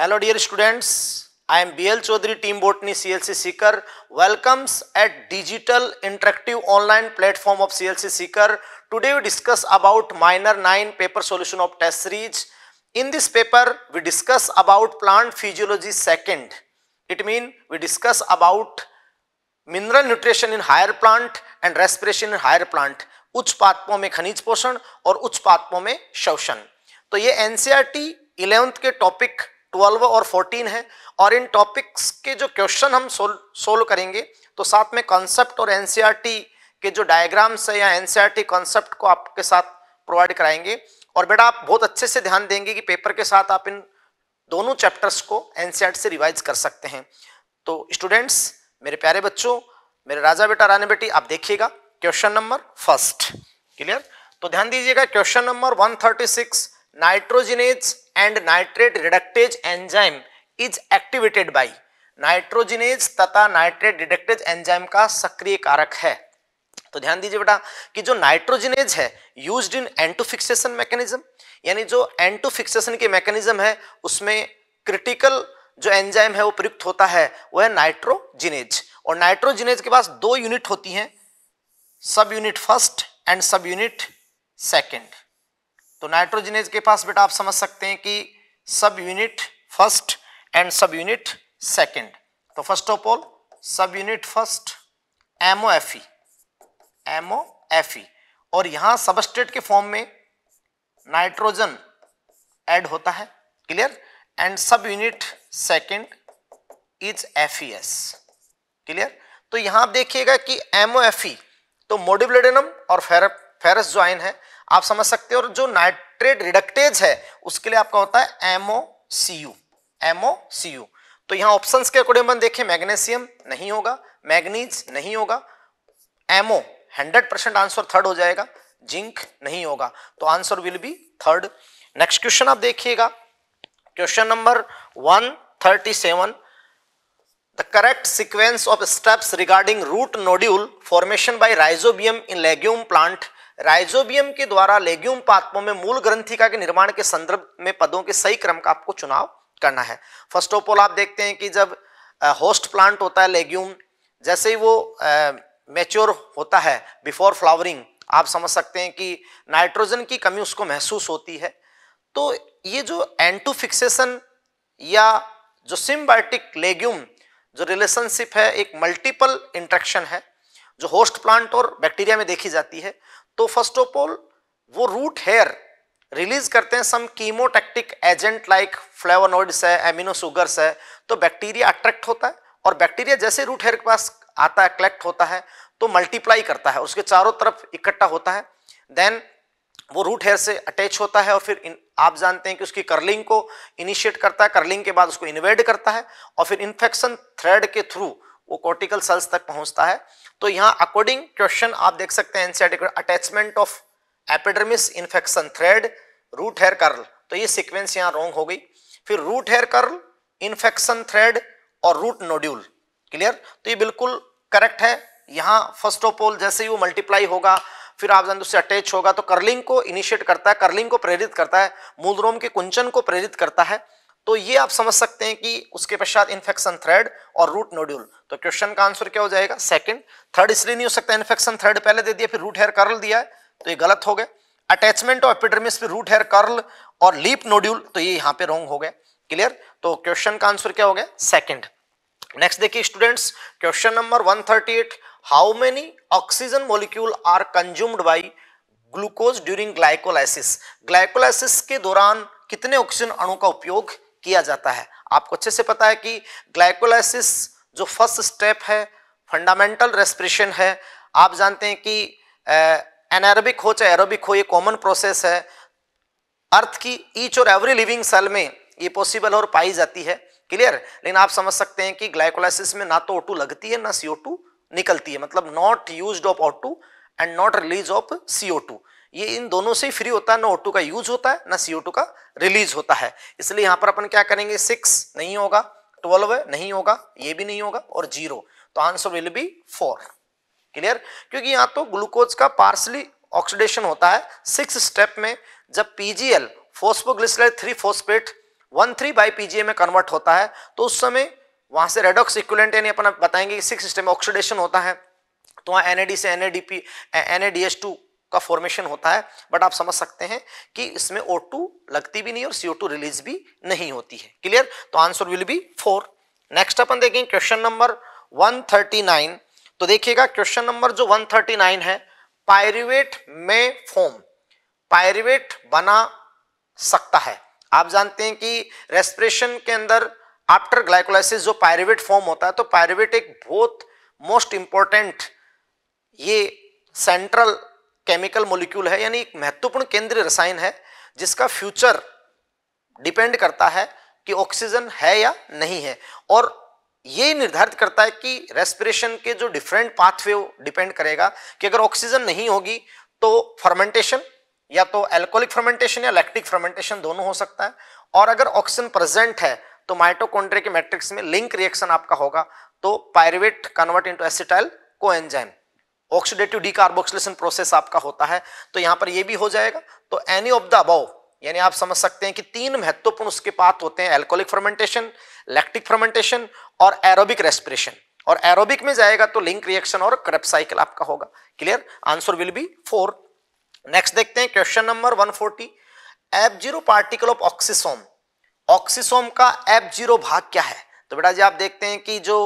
hello dear students I am BL Chaudhary team botany CLC Sikar welcomes at digital interactive online platform of CLC Sikar today we discuss about minor nine paper solution of test series in this paper we discuss about plant physiology second it mean we discuss about mineral nutrition in higher plant and respiration in higher plant उच्च पात्रों में खनिज पोषण और उच्च पात्रों में शोषण तो ये एनसीआर टी e के टॉपिक ट्वेल्व और फोर्टीन है और इन टॉपिक्स के जो क्वेश्चन हम सोल्व सोल्व करेंगे तो साथ में कॉन्सेप्ट और एन e के जो डायग्राम्स है या एन कॉन्सेप्ट e को आपके साथ प्रोवाइड कराएंगे और बेटा आप बहुत अच्छे से ध्यान देंगे कि पेपर के साथ आप इन दोनों चैप्टर्स को एन e से रिवाइज कर सकते हैं तो स्टूडेंट्स मेरे प्यारे बच्चों मेरे राजा बेटा रानी बेटी आप देखिएगा क्वेश्चन नंबर फर्स्ट क्लियर तो ध्यान दीजिएगा question number 136 nitrogenase and nitrate reductase enzyme is activated by nitrogenase तथा नाइट्रेट डिडक्टेज एंजाइम का सक्रिय कारक है तो ध्यान दीजिए बेटा कि जो नाइट्रोजिनेज है यूज्ड इन एंटोफिक्सेशन मैकेनिज्म यानी जो एंटोफिक्सेशन के मैकेनिज्म है उसमें क्रिटिकल जो एंजाइम है वो प्रयुक्त होता है वो है नाइट्रोजिनेज और नाइट्रोजिनेज के पास दो यूनिट होती हैं subunit first and subunit second तो नाइट्रोजनेज के पास बेटा आप समझ सकते हैं कि subunit first and subunit second तो first of all subunit first MO F E MO F E और यहां सबस्ट्रेट के फॉर्म में नाइट्रोजन ऐड होता है clear and subunit second is F E S clear तो यहां आप देखिएगा कि एमओ एफ ई तो मोडिब्लेडेनम और फेरस जो आयन है आप समझ सकते हो और जो नाइट्रेट रिडक्टेज है उसके लिए आपका होता है MO C U MO C U तो यहां ऑप्शंस के अकॉर्डिंग बन देखें मैग्नेशियम नहीं होगा मैग्नीज नहीं होगा एमओ 100 परसेंट आंसर थर्ड हो जाएगा जिंक नहीं होगा तो answer will be third next question आप देखिएगा question number seven the correct sequence of steps regarding root nodule formation by rhizobium in legume plant rhizobium के द्वारा लेग्यूम पात्रों में मूल ग्रंथिका के निर्माण के संदर्भ में पदों के सही क्रम का आपको चुनाव करना है फर्स्ट ऑफ ऑल आप देखते हैं कि जब होस्ट प्लांट होता है लेग्यूम जैसे ही वो मेच्योर होता है बिफोर फ्लावरिंग आप समझ सकते हैं कि नाइट्रोजन की कमी उसको महसूस होती है तो ये जो एंटू या जो सिम्बायोटिक लेग्यूम जो रिलेशनशिप है एक मल्टीपल इंट्रैक्शन है जो होस्ट प्लांट और बैक्टीरिया में देखी जाती है तो फर्स्ट ऑफ ऑल वो रूट हेयर रिलीज करते हैं some chemotactic agent like flavonoids है एमिनो सुगर्स है तो बैक्टीरिया अट्रैक्ट होता है और बैक्टीरिया जैसे रूट हेयर के पास आता है कलेक्ट होता है तो मल्टीप्लाई करता है उसके चारों तरफ इकट्ठा होता है देन वो रूट हेयर से अटैच होता है और फिर इन, आप जानते हैं कि उसकी कर्लिंग को इनिशिएट करता है कर्लिंग के बाद उसको इन्वेड करता है और फिर इन्फेक्शन थ्रेड के थ्रू वो कॉर्टिकल सेल्स तक पहुंचता है तो यहाँ अकॉर्डिंग क्वेश्चन आप देख सकते हैं NCR attachment of epidermis infection thread root hair curl तो ये सिक्वेंस यहाँ रॉन्ग हो गई फिर root hair curl infection thread और रूट नोड्यूल क्लियर तो ये बिल्कुल करेक्ट है यहाँ फर्स्ट ऑफ ऑल जैसे ही वो मल्टीप्लाई होगा फिर आप जानते उससे अटैच होगा तो कर्लिंग को इनिशिएट करता है कर्लिंग को प्रेरित करता है मूलरोम के कुंचन को प्रेरित करता है तो ये आप समझ सकते हैं कि उसके पश्चात इन्फेक्शन थ्रेड और रूट नोड्यूल तो क्वेश्चन का आंसर क्या हो जाएगा सेकंड थर्ड इसलिए नहीं हो सकता इन्फेक्शन थ्रेड पहले दे दिया फिर रूट हेयर कर्ल दिया है तो ये गलत हो गया अटैचमेंट ऑफ एपिडर्मिस फिर रूट हेयर कर्ल और लीप नोड्यूल तो ये यहाँ पे रॉन्ग हो गया क्लियर तो क्वेश्चन का आंसर क्या हो गया सेकेंड नेक्स्ट देखिए students question number one how many oxygen molecule are consumed by glucose during glycolysis glycolysis के दौरान कितने ऑक्सीजन अणु का उपयोग किया जाता है आपको अच्छे से पता है कि ग्लाइकोलाइसिस जो फर्स्ट स्टेप है फंडामेंटल रेस्पिरेशन है आप जानते हैं कि एनारोबिक हो चाहे एरोबिक हो ये कॉमन प्रोसेस है अर्थ की ईच और एवरी लिविंग सेल में ये पॉसिबल और पाई जाती है क्लियर लेकिन आप समझ सकते हैं कि ग्लाइकोलाइसिस में ना तो ओ लगती है ना सीओ निकलती है मतलब not use of O and not release of CO ये इन दोनों से फ्री होता है ना ओ का यूज होता है ना सी का रिलीज होता है इसलिए यहाँ पर अपन क्या करेंगे सिक्स नहीं होगा ट्वेल्व नहीं होगा ये भी नहीं होगा और जीरो तो answer will be four clear क्योंकि यहाँ तो ग्लूकोज का पार्सली ऑक्सीडेशन होता है सिक्स स्टेप में जब PGL phosphoglyceride three phosphate one three bi PGA में कन्वर्ट होता है तो उस समय वहां से रेडॉक्स इक्वलेंट यानी अपन बताएंगे सिक्स स्टेप में ऑक्सीडेशन होता है तो वहाँ एन से N N A D S two का फॉर्मेशन होता है बट आप समझ सकते हैं कि इसमें ओ लगती भी नहीं और CO2 रिलीज भी नहीं होती है क्लियर तो answer will be four next अपन देखेंगे क्वेश्चन नंबर 139 तो देखिएगा क्वेश्चन नंबर जो 139 है पायरुवेट में फोम पायरुवेट बना सकता है आप जानते हैं कि रेस्पिरेशन के अंदर आफ्टर ग्लाइकोलाइसिस जो पायरुवेट फॉर्म होता है तो पायरुवेट एक बहुत मोस्ट इंपॉर्टेंट ये सेंट्रल केमिकल मोलिक्यूल है यानी एक महत्वपूर्ण केंद्रीय रसायन है जिसका फ्यूचर डिपेंड करता है कि ऑक्सीजन है या नहीं है और ये निर्धारित करता है कि रेस्पिरेशन के जो डिफरेंट पाथवे डिपेंड करेगा कि अगर ऑक्सीजन नहीं होगी तो फर्मेंटेशन या तो एल्कोहलिक फर्मेंटेशन या लैक्टिक फर्मेंटेशन दोनों हो सकता है और अगर ऑक्सीजन प्रेजेंट है तो माइटोकॉन्ड्रिया के मैट्रिक्स में लिंक रिएक्शन आपका होगा तो pyruvate convert into acetyl coenzyme oxidative decarboxylation process आपका होता है तो यहां पर यह भी हो जाएगा तो एनी ऑफ द अबव यानी आप समझ सकते हैं कि तीन महत्वपूर्ण उसके पात होते हैं एल्कोहलिक फर्मेंटेशन लैक्टिक फर्मेंटेशन और एरोबिक रेस्पिरेशन और एरोबिक में जाएगा तो लिंक रिएक्शन और क्रेप साइकिल आपका होगा clear answer will be four next देखते हैं question number 140 F zero particle of oxysome oxysome का एफ जीरो भाग क्या है तो बेटा जी आप देखते हैं कि जो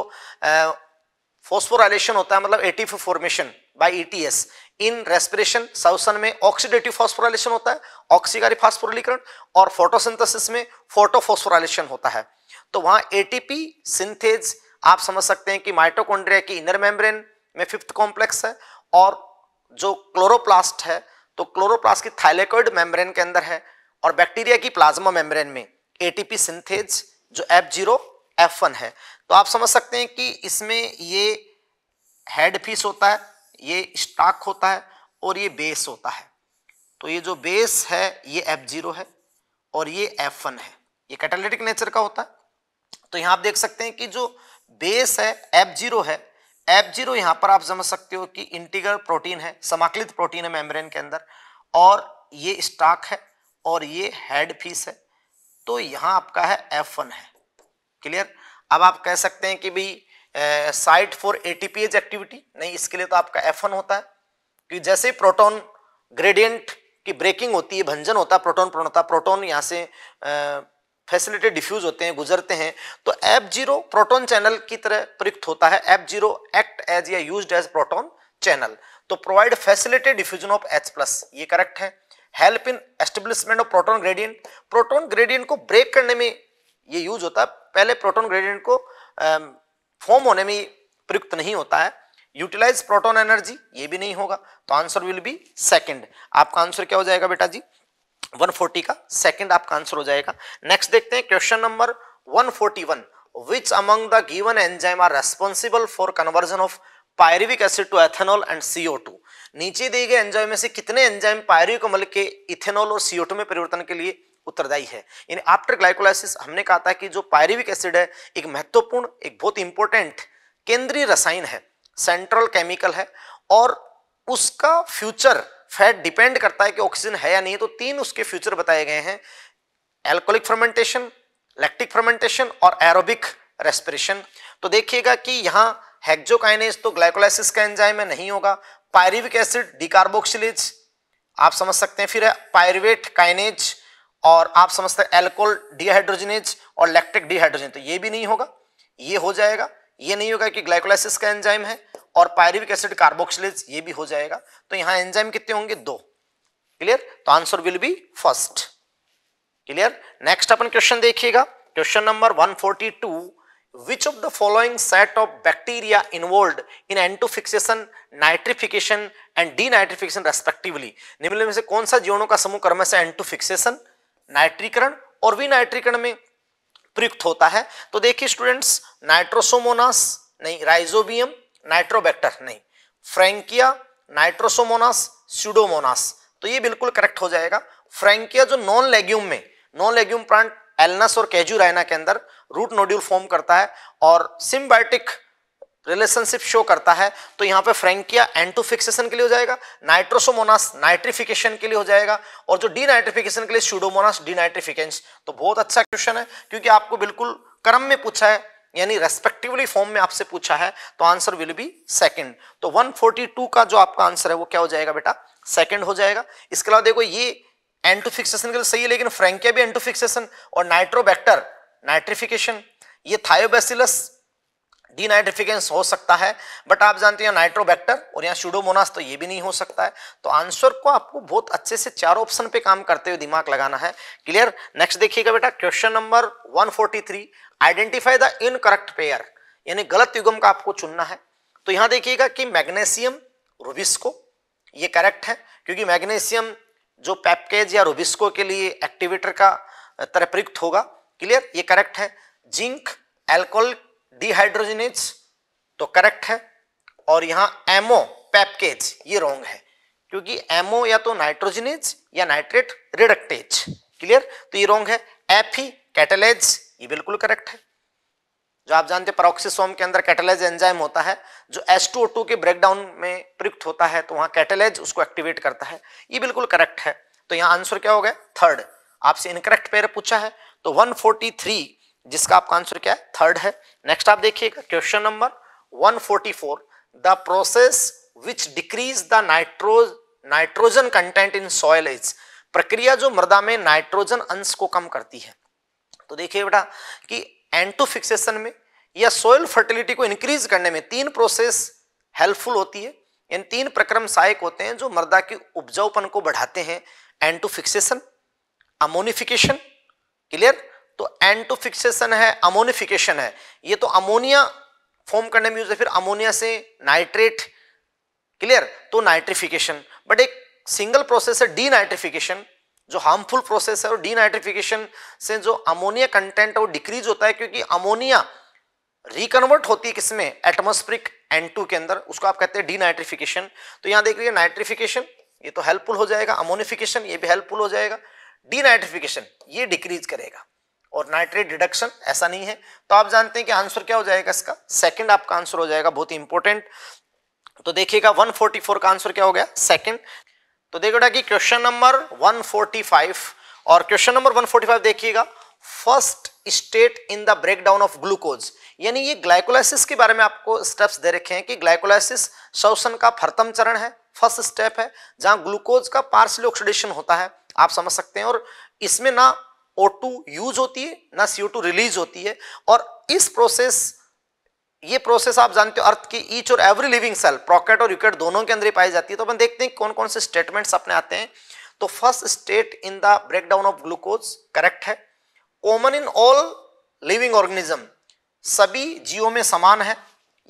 फॉस्फोराइलेशन होता है मतलब ATP formation by ETS in respiration साउसन में ऑक्सीडेटिव फॉस्फोराइलेशन होता है ऑक्सीकारी फास्फोरिलीकरण और फोटोसिंथेसिस में फोटोफॉस्फोराइलेशन होता है तो वहाँ ए सिंथेज आप समझ सकते हैं कि माइटोकॉन्ड्रिया की इनर मेम्ब्रेन में फिफ्थ कॉम्प्लेक्स है और जो क्लोरोप्लास्ट है तो क्लोरोप्लास्ट की थाइलेकोइड मेम्ब्रेन के अंदर है और बैक्टीरिया की प्लाज्मा मेम्ब्रेन में एटीपी सिंथेज जो एफ जीरो एफ वन है तो आप समझ सकते हैं कि इसमें ये हेड फीस होता है ये स्टॉक होता है और ये बेस होता है तो ये जो बेस है ये एफ जीरो है और ये एफ वन है ये कैटालिटिक नेचर का होता है तो यहाँ आप देख सकते हैं कि जो बेस है एफ जीरो है एफ जीरो यहाँ पर आप समझ सकते हो कि इंटीगर प्रोटीन है समाकलित प्रोटीन है मेम्ब्रेन के अंदर और ये स्टॉक है और ये हेड फीस है तो यहाँ आपका है एफ वन है क्लियर अब आप कह सकते हैं कि भाई साइट फॉर एटीपीएज एक्टिविटी नहीं इसके लिए तो आपका एफ होता है कि जैसे प्रोटोन ग्रेडियंट की ब्रेकिंग होती है भंजन होता है प्रोटोन प्रणता प्रोटोन यहाँ से फैसिलिटेड डिफ्यूज होते हैं गुजरते हैं तो एफ जीरो प्रोटोन चैनल की तरह प्रयुक्त होता है एफ जीरो एक्ट एज या यूज एज प्रोटोन चैनल तो provide facilitated diffusion of H plus ये करेक्ट है help in establishment of proton gradient proton gradient को ब्रेक करने में ये यूज होता है पहले प्रोटोन ग्रेडियंट को फॉर्म होने में प्रयुक्त नहीं होता है यूटिलाइज प्रोटोन एनर्जी ये भी नहीं होगा तो आंसर विल बी सेकंड आपका आंसर क्या हो जाएगा बेटा जी 140 का सेकंड आपका आंसर हो जाएगा नेक्स्ट देखते हैं question number 141 forty one which among the given enzyme are responsible for conversion of pyruvic acid to ethanol and CO नीचे दिए गए एंजाइम में से कितने एंजाइम पायरिक मल के इथेनॉल और सीओ में परिवर्तन के लिए उत्तरदायी है इन आफ्टर ग्लाइकोलाइसिस हमने कहा था कि जो पायरिविक एसिड है एक महत्वपूर्ण एक बहुत इंपॉर्टेंट केंद्रीय रसायन है सेंट्रल केमिकल है और उसका फ्यूचर फैट डिपेंड करता है कि ऑक्सीजन है या नहीं तो तीन उसके फ्यूचर बताए गए हैं एल्कोलिक फर्मेंटेशन लैक्टिक फर्मेंटेशन और एरोबिक रेस्पिरेशन तो देखिएगा कि यहाँ हेक्जोकाइनेज तो ग्लाइकोलाइसिस का एंजाइम है नहीं होगा पायरिविक एसिड डिकार्बोक्सिलेज आप समझ सकते हैं फिर है पायरवेट काइनेज और आप समझते हैं एल्कोल डिहाइड्रोजनेज और लैक्टिक डिहाइड्रोजन तो ये भी नहीं होगा ये हो जाएगा ये नहीं होगा कि ग्लाइकोलाइसिस का एंजाइम है और पायरिविक एसिड कार्बोक्सिलेज ये भी हो जाएगा तो यहाँ एंजाइम कितने होंगे दो क्लियर तो answer will be first clear next अपन क्वेश्चन देखिएगा question number 142 which of the following set of bacteria involve in एंटोफिक्सेशन nitrification and denitrification respectively निम्नलिखित में से कौन सा जीवाणु का समूह कर्म से एंटोफिक्सेशन नाइट्रीकरण और विनाइट्रीकरण में प्रयुक्त होता है तो देखिए स्टूडेंट्स नाइट्रोसोमोनास नहीं राइजोबियम नाइट्रोबैक्टर नहीं फ्रेंकिया नाइट्रोसोमोनास सुडोमोनास तो ये बिल्कुल करेक्ट हो जाएगा फ्रेंकिया जो नॉन लेग्यूम में नॉन लेग्यूम प्लांट एलनस और कैजू के अंदर रूट नोड्यूल फॉर्म करता है और सिम्बायोटिक रिलेशनशिप शो करता है तो यहाँ पे फ्रेंकिया एंटोफिक्सेशन के लिए हो जाएगा नाइट्रोसोमोनास नाइट्रिफिकेशन के लिए हो जाएगा और जो डीनाइट्रिफिकेशन के लिए स्यूडोमोनास डीनाइट्रिफिकेंस तो बहुत अच्छा क्वेश्चन है क्योंकि आपको बिल्कुल क्रम में पूछा है यानी रेस्पेक्टिवली फॉर्म में आपसे पूछा है तो आंसर विल बी सेकेंड तो वन का जो आपका आंसर है वो क्या हो जाएगा बेटा सेकेंड हो जाएगा इसके अलावा देखो ये एंटोफिक्सेशन के लिए सही है लेकिन फ्रेंकिया भी एंटोफिक्सेशन और नाइट्रोबैक्टर नाइट्रिफिकेशन ये थायोबेसिलस डीनाइट्रिफिकेंस हो सकता है बट आप जानते हैं नाइट्रोबैक्टर और यहाँ शुडोमोनास तो ये भी नहीं हो सकता है तो आंसर को आपको बहुत अच्छे से चार ऑप्शन पे काम करते हुए दिमाग लगाना है क्लियर नेक्स्ट देखिएगा बेटा question number 143 identify the incorrect pair यानी गलत युगम का आपको चुनना है तो यहाँ देखिएगा कि मैग्नेशियम रुबिस्को ये करेक्ट है क्योंकि मैग्नेशियम जो पैपकेज या रुबिस्को के लिए एक्टिवेटर का तरह प्रयुक्त होगा क्लियर ये करेक्ट है जिंक एल्कोहल डिहाइड्रोजिनेज तो करेक्ट है और यहाँ एमो पैपकेज ये रॉन्ग है क्योंकि एमओ या तो नाइट्रोजिनेज या नाइट्रेट रिडक्टेज क्लियर तो ये रॉन्ग है एफ ही कैटेलाइज ये बिल्कुल करेक्ट है जो आप जानते हैं परोक्सीसोम के अंदर कैटेलाइज एंजाइम होता है जो H2O2 के ब्रेकडाउन में प्रयुक्त होता है तो वहां कैटेलाइज उसको एक्टिवेट करता है ये बिल्कुल करेक्ट है तो यहाँ आंसर क्या हो गया थर्ड आपसे इनकरेक्ट पेयर पूछा है तो 143 जिसका आपका आंसर क्या है थर्ड है नेक्स्ट आप देखिएगा question number 144 the process which decrease the nitro nitrogen content in soil is प्रक्रिया जो मृदा में नाइट्रोजन अंश को कम करती है तो देखिए बेटा कि एंटोफिक्सेशन में या सोयल फर्टिलिटी को इंक्रीज करने में तीन प्रोसेस हेल्पफुल होती है इन तीन प्रक्रम सहायक होते हैं जो मृदा की उपजाऊपन को बढ़ाते हैं एंटोफिक्सेशन अमोनिफिकेशन क्लियर तो एंटोफिक्सेशन फिक्सेशन है अमोनिफिकेशन है ये तो अमोनिया फॉर्म करने में यूज है फिर अमोनिया से नाइट्रेट क्लियर तो नाइट्रिफिकेशन बट एक सिंगल प्रोसेस है डी नाइट्रिफिकेशन जो हार्मफुल प्रोसेस है और डी नाइट्रिफिकेशन से जो अमोनिया कंटेंट है वो डिक्रीज होता है क्योंकि अमोनिया रिकन्वर्ट होती है किसमें एन N2 के अंदर उसको आप कहते हैं डी नाइट्रिफिकेशन तो यहां देख लीजिए नाइट्रिफिकेशन ये तो हेल्पफुल हो जाएगा अमोनिफिकेशन ये भी हेल्पफुल हो जाएगा डी नाइट्रिफिकेशन ये डिक्रीज करेगा और नाइट्रेट डिडक्शन ऐसा नहीं है तो आप जानते हैं कि आंसर क्या हो जाएगा इसका सेकंड आपका आंसर हो जाएगा बहुत ही इंपॉर्टेंट तो देखिएगा 144 का आंसर क्या हो गया सेकंड तो देखो कि क्वेश्चन नंबर 145 और क्वेश्चन नंबर 145 देखिएगा first state in the breakdown of glucose यानी ये ग्लाइकोलाइसिस के बारे में आपको स्टेप्स दे रखे हैं कि ग्लाइकोलाइसिस शोषण का प्रथम चरण है फर्स्ट स्टेप है जहां ग्लूकोज का पार्सली ऑक्सीडेशन होता है आप समझ सकते हैं और इसमें ना ओ टू यूज होती है ना टू रिलीज होती है और इस प्रोसेस ये प्रोसेस आप जानते हो अर्थ की ईच और एवरी लिविंग सेल प्रॉकेट और यूकेट दोनों के अंदर ही पाई जाती है तो अपन देखते हैं कौन कौन से स्टेटमेंट्स अपने आते हैं तो first state in the breakdown of glucose correct है common in all living organism सभी जीवों में समान है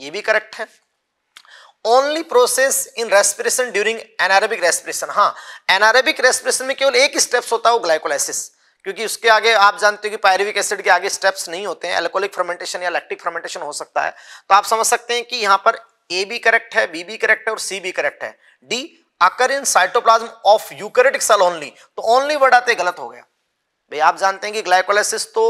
ये भी करेक्ट है only process in respiration during anaerobic respiration हाँ एनारेबिक रेस्पिरेशन में केवल एक स्टेप्स होता है वो ग्लाइकोलाइसिस क्योंकि उसके आगे आप जानते हो कि पायरविक एसिड के आगे स्टेप्स नहीं होते हैं एल्कोलिक फर्मेंटेशन या लैक्टिक फर्मेंटेशन हो सकता है तो आप समझ सकते हैं कि यहाँ पर ए भी करेक्ट है बी भी करेक्ट है और सी भी करेक्ट है D occur in cytoplasm of eukaryotic cell only तो ओनली वर्ड आते गलत हो गया भाई आप जानते हैं कि ग्लाइकोलाइसिस तो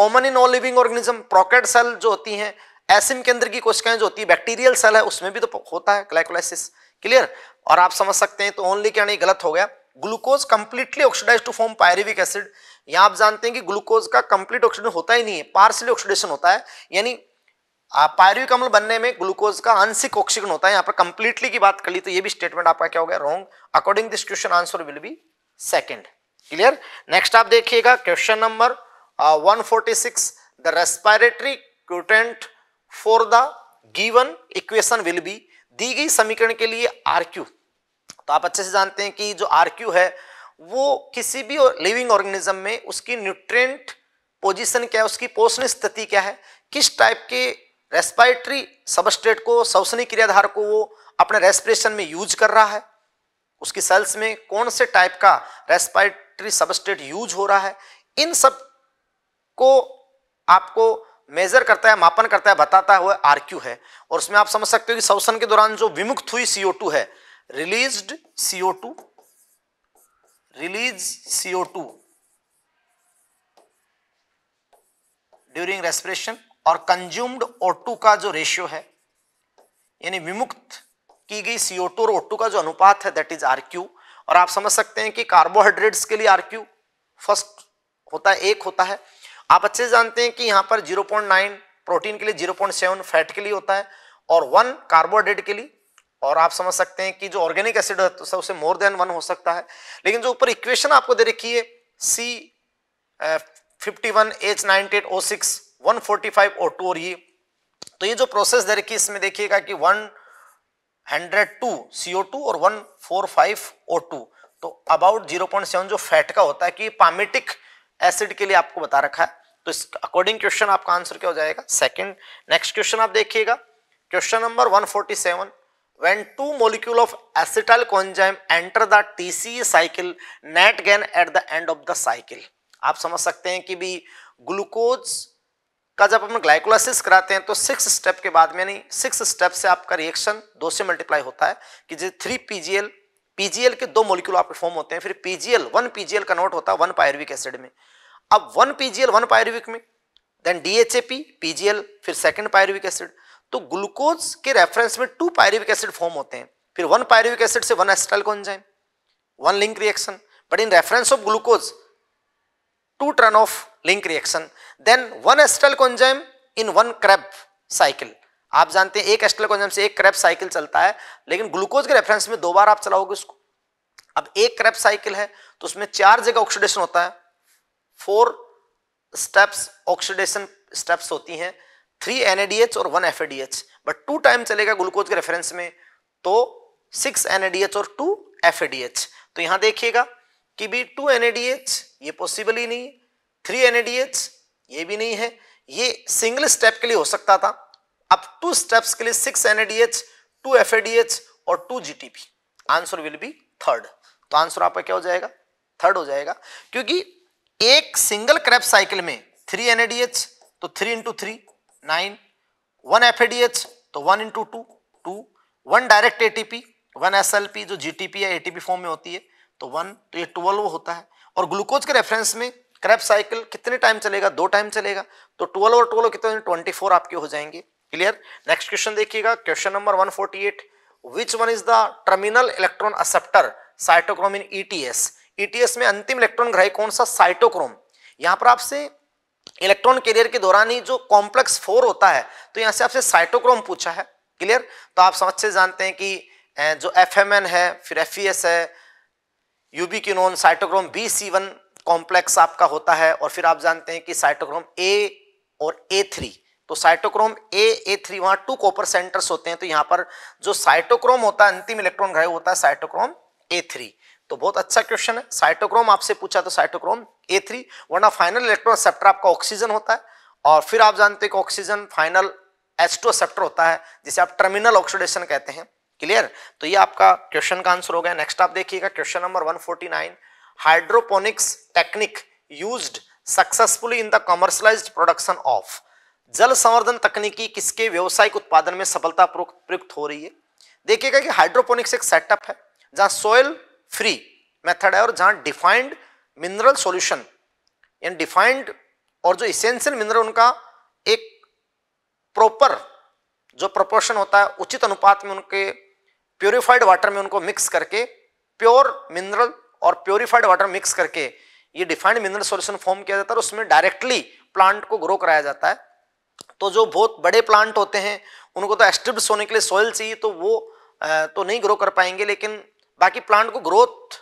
common in all living organism prokaryotic cell जो होती हैं एसिम के अंदर की कोशिकाएं जो होती है बैक्टीरियल सेल है उसमें भी तो होता है ग्लाइकोलाइसिस क्लियर और आप समझ सकते हैं तो ओनली क्या नहीं गलत हो गया glucose completely oxidize to form pyruvic acid यहां आप जानते हैं कि ग्लूकोज का कंप्लीट ऑक्सीडेशन होता ही नहीं है पार्सली ऑक्सीडेशन होता है यानी पायरिक अम्ल बनने में ग्लूकोज का आंशिक ऑक्सीजन होता है यहां पर कंप्लीटली की बात कर ली तो ये भी स्टेटमेंट आपका क्या हो गया wrong according this question answer will be second clear next आप देखिएगा question number one the respiratory quotient for the given equation will be दी गई समीकरण के लिए आर तो आप अच्छे से जानते हैं कि जो आर है वो किसी भी लिविंग ऑर्गेनिज्म में उसकी न्यूट्रेंट पोजीशन क्या है उसकी पोषण स्थिति क्या है किस टाइप के रेस्पिरेटरी सबस्ट्रेट को सौसनी क्रियाधार को वो अपने रेस्पिरेशन में यूज कर रहा है उसकी सेल्स में कौन से टाइप का रेस्पिरेटरी सबस्ट्रेट यूज हो रहा है इन सब को आपको मेजर करता है मापन करता है बताता है वह आर क्यू है और उसमें आप समझ सकते हो कि शवसन के दौरान जो विमुक्त हुई सीओ टू है released CO two release CO2 during respiration और consumed O2 का जो रेशियो है यानी विमुक्त की गई CO2 और O2 का जो अनुपात है दैट इज RQ और आप समझ सकते हैं कि कार्बोहाइड्रेट्स के लिए RQ फर्स्ट होता है एक होता है आप अच्छे से जानते हैं कि यहाँ पर 0.9 प्रोटीन के लिए 0.7 फैट के लिए होता है और वन कार्बोहाइड्रेट के लिए और आप समझ सकते हैं कि जो ऑर्गेनिक एसिड है तो उसे मोर देन वन हो सकता है लेकिन जो ऊपर इक्वेशन आपको दे रखी है C fifty one H ninety eight O six one forty five O two और ये तो ये जो प्रोसेस दे रखी है इसमें देखिएगा कि one hundred two C O two और one four five O two तो अबाउट जीरो पॉइंट सेवन जो फैट का होता है कि पामेटिक एसिड के लिए आपको बता रखा है तो इस अकॉर्डिंग क्वेश्चन आपका आंसर क्या हो जाएगा सेकेंड नेक्स्ट क्वेश्चन आप देखिएगा question number one forty seven when two molecule of acetyl coenzyme enter the TCE cycle net gain at the end of the cycle आप समझ सकते हैं कि भी ग्लूकोज का जब हम ग्लाइकोलाइसिस कराते हैं तो सिक्स स्टेप के बाद में नहीं सिक्स स्टेप से आपका रिएक्शन दो से मल्टीप्लाई होता है कि जैसे थ्री पीजीएल पीजीएल के दो मोलिक्यूल आपके फॉर्म होते हैं फिर पीजीएल वन पीजीएल कन्वर्ट होता है वन पायरविक एसिड में अब वन पीजीएल वन पायरविक में देन डीएचएपी पीजीएल फिर सेकंड पायरविक एसिड तो ग्लूकोज के रेफरेंस में टू पायरिविक एसिड फॉर्म होते हैं फिर वन पायरिविक एसिड से वन एस्ट्रल coenzyme one link reaction but in reference of glucose two turn off link reaction then one acetyl coenzyme in one Krebs cycle आप जानते हैं एक एस्टल कोंजाइम से एक क्रैप साइकिल चलता है लेकिन ग्लूकोज के रेफरेंस में दो बार आप चलाओगे उसको अब एक क्रैप साइकिल है तो उसमें चार जगह ऑक्सीडेशन होता है फोर स्टेप्स ऑक्सीडेशन स्टेप्स होती हैं थ्री एन और one F but two time चलेगा ग्लूकोज के रेफरेंस में तो सिक्स एन और टू एफ तो यहां देखिएगा कि भी टू एन ये पॉसिबल ही नहीं है थ्री एन ये भी नहीं है ये सिंगल स्टेप के लिए हो सकता था अब टू स्टेप्स के लिए सिक्स एन टू एफ और two G answer will be third तो आंसर आपका क्या हो जाएगा थर्ड हो जाएगा क्योंकि एक सिंगल क्रैप साइकिल में थ्री एन तो three into three nine one F तो one into two two one direct ATP one SLP जो जीटीपी या एटीपी फॉर्म में होती है तो वन तो ये ट्वेल्व होता है और ग्लूकोज के रेफरेंस में क्रैप साइकिल कितने टाइम चलेगा दो टाइम चलेगा तो ट्वेल्व और ट्वेल्व कितने ट्वेंटी फोर आपके हो जाएंगे क्लियर नेक्स्ट क्वेश्चन देखिएगा question number one forty one is the terminal electron acceptor cytochrome in E ETS में अंतिम इलेक्ट्रॉन ग्राही कौन सा साइटोक्रोम यहां पर आपसे इलेक्ट्रॉन कैरियर के दौरान ही जो कॉम्प्लेक्स फोर होता है तो यहाँ से आपसे साइटोक्रोम पूछा है क्लियर तो आप समझ से जानते हैं कि जो एफ है फिर एफ है ubiquinone cytochrome B C one complex आपका होता है और फिर आप जानते हैं कि साइटोक्रोम ए और ए थ्री तो साइटोक्रोम ए ए थ्री वहां टू कॉपर सेंटर्स होते हैं तो यहाँ पर जो साइटोक्रोम होता है अंतिम इलेक्ट्रॉन ग्रह होता है साइटोक्रोम ए थ्री तो बहुत अच्छा क्वेश्चन है साइटोक्रोम आपसे पूछा तो साइटोक्रोम ए थ्री वरना फाइनल इलेक्ट्रॉन सेप्टर आपका ऑक्सीजन होता है और फिर आप जानते हैं कि oxygen final H two acceptor होता है जिसे आप टर्मिनल ऑक्सीडेशन कहते हैं क्लियर तो ये आपका क्वेश्चन का आंसर हो गया नेक्स्ट आप देखिएगा question number 149 hydroponics technique use successfully in the commercialised production of जल संवर्धन तकनीकी किसके व्यवसायिक उत्पादन में सफलता प्रयुक्त हो रही है देखिएगा कि हाइड्रोपोनिक्स एक सेटअप है जहां सोयल फ्री मेथड है और जहां डिफाइंड मिनरल सॉल्यूशन यानी डिफाइंड और जो इसेंशियल मिनरल उनका एक प्रॉपर जो प्रोपोर्शन होता है उचित अनुपात में उनके प्योरीफाइड वाटर में उनको मिक्स करके प्योर मिनरल और प्योरीफाइड वाटर मिक्स करके ये डिफाइंड मिनरल सॉल्यूशन फॉर्म किया जाता है और उसमें डायरेक्टली प्लांट को ग्रो कराया जाता है तो जो बहुत बड़े प्लांट होते हैं उनको तो एस्टिब्स होने के लिए सॉइल चाहिए तो वो तो नहीं ग्रो कर पाएंगे लेकिन बाकी प्लांट को ग्रोथ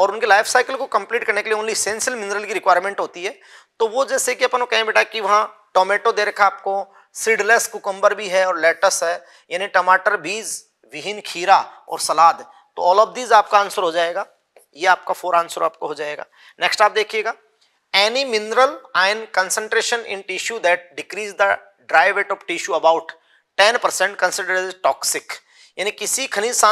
और उनके लाइफ साइकिल को कंप्लीट करने के लिए ओनली इसेंशियल मिनरल की रिक्वायरमेंट होती है तो वो जैसे कि अपन कहें बेटा कि वहाँ टोमेटो दे रखा आपको सीडलेस कुकम्बर भी है और लेटस है यानी टमाटर बीज विहीन खीरा और सलाद तो ऑल ऑफ दीज आपका आंसर हो जाएगा ये आपका फोर आंसर आपको हो जाएगा नेक्स्ट आप देखिएगा any mineral ion concentration in tissue that decrease the dry weight of tissue about ten percent consider toxic यानी किसी खनिज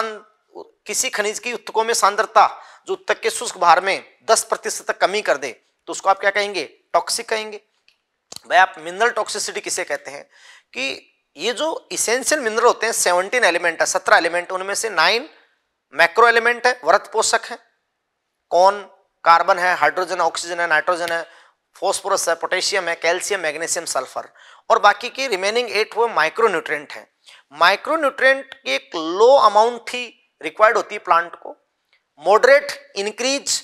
किसी खनिज की उत्तकों में सांद्रता जो उत्तक के शुष्क भार में दस प्रतिशत तक कमी कर दे तो उसको आप क्या कहेंगे टॉक्सिक कहेंगे भाई आप मिनरल टॉक्सिसिटी किसे कहते हैं कि ये जो इसेंशियल मिनरल होते हैं सेवनटीन एलिमेंट है सत्रह एलिमेंट उनमें से नाइन मैक्रो एलिमेंट है वरत पोषक है कौन कार्बन है हाइड्रोजन है ऑक्सीजन है नाइट्रोजन है फॉस्फोरस है पोटेशियम है कैल्शियम मैग्नीशियम सल्फर और बाकी की रिमेनिंग एट वो माइक्रोन्यूट्रेंट है माइक्रोन्यूट्रेंट की एक लो अमाउंट थी रिक्वायर्ड होती है प्लांट को मॉडरेट इंक्रीज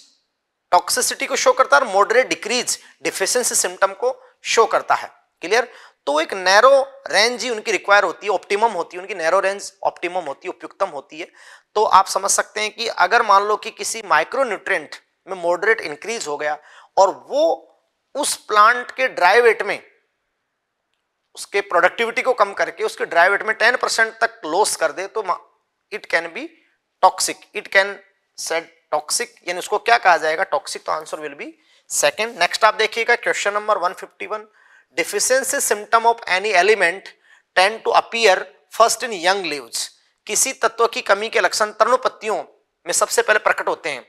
टॉक्सिसिटी को शो करता है और मॉडरेट डिक्रीज डिफिशेंसी सिम्टम को शो करता है क्लियर तो एक नैरो रेंज ही उनकी रिक्वायर होती है ऑप्टिमम होती है उनकी नैरो रेंज ऑप्टिमम होती है उपयुक्तम होती है तो आप समझ सकते हैं कि अगर मान लो कि किसी माइक्रोन्यूट्रेंट में मॉडरेट इंक्रीज हो गया और वो उस प्लांट के ड्राई वेट में उसके प्रोडक्टिविटी को कम करके उसके ड्राई वेट में टेन परसेंट तक लॉस कर दे तो it can be toxic it can set toxic यानी उसको क्या कहा जाएगा टॉक्सिक तो answer will be second next आप देखिएगा question number 151 deficiency symptom of any element tend to appear first in young leaves किसी तत्व की कमी के लक्षण पत्तियों में सबसे पहले प्रकट होते हैं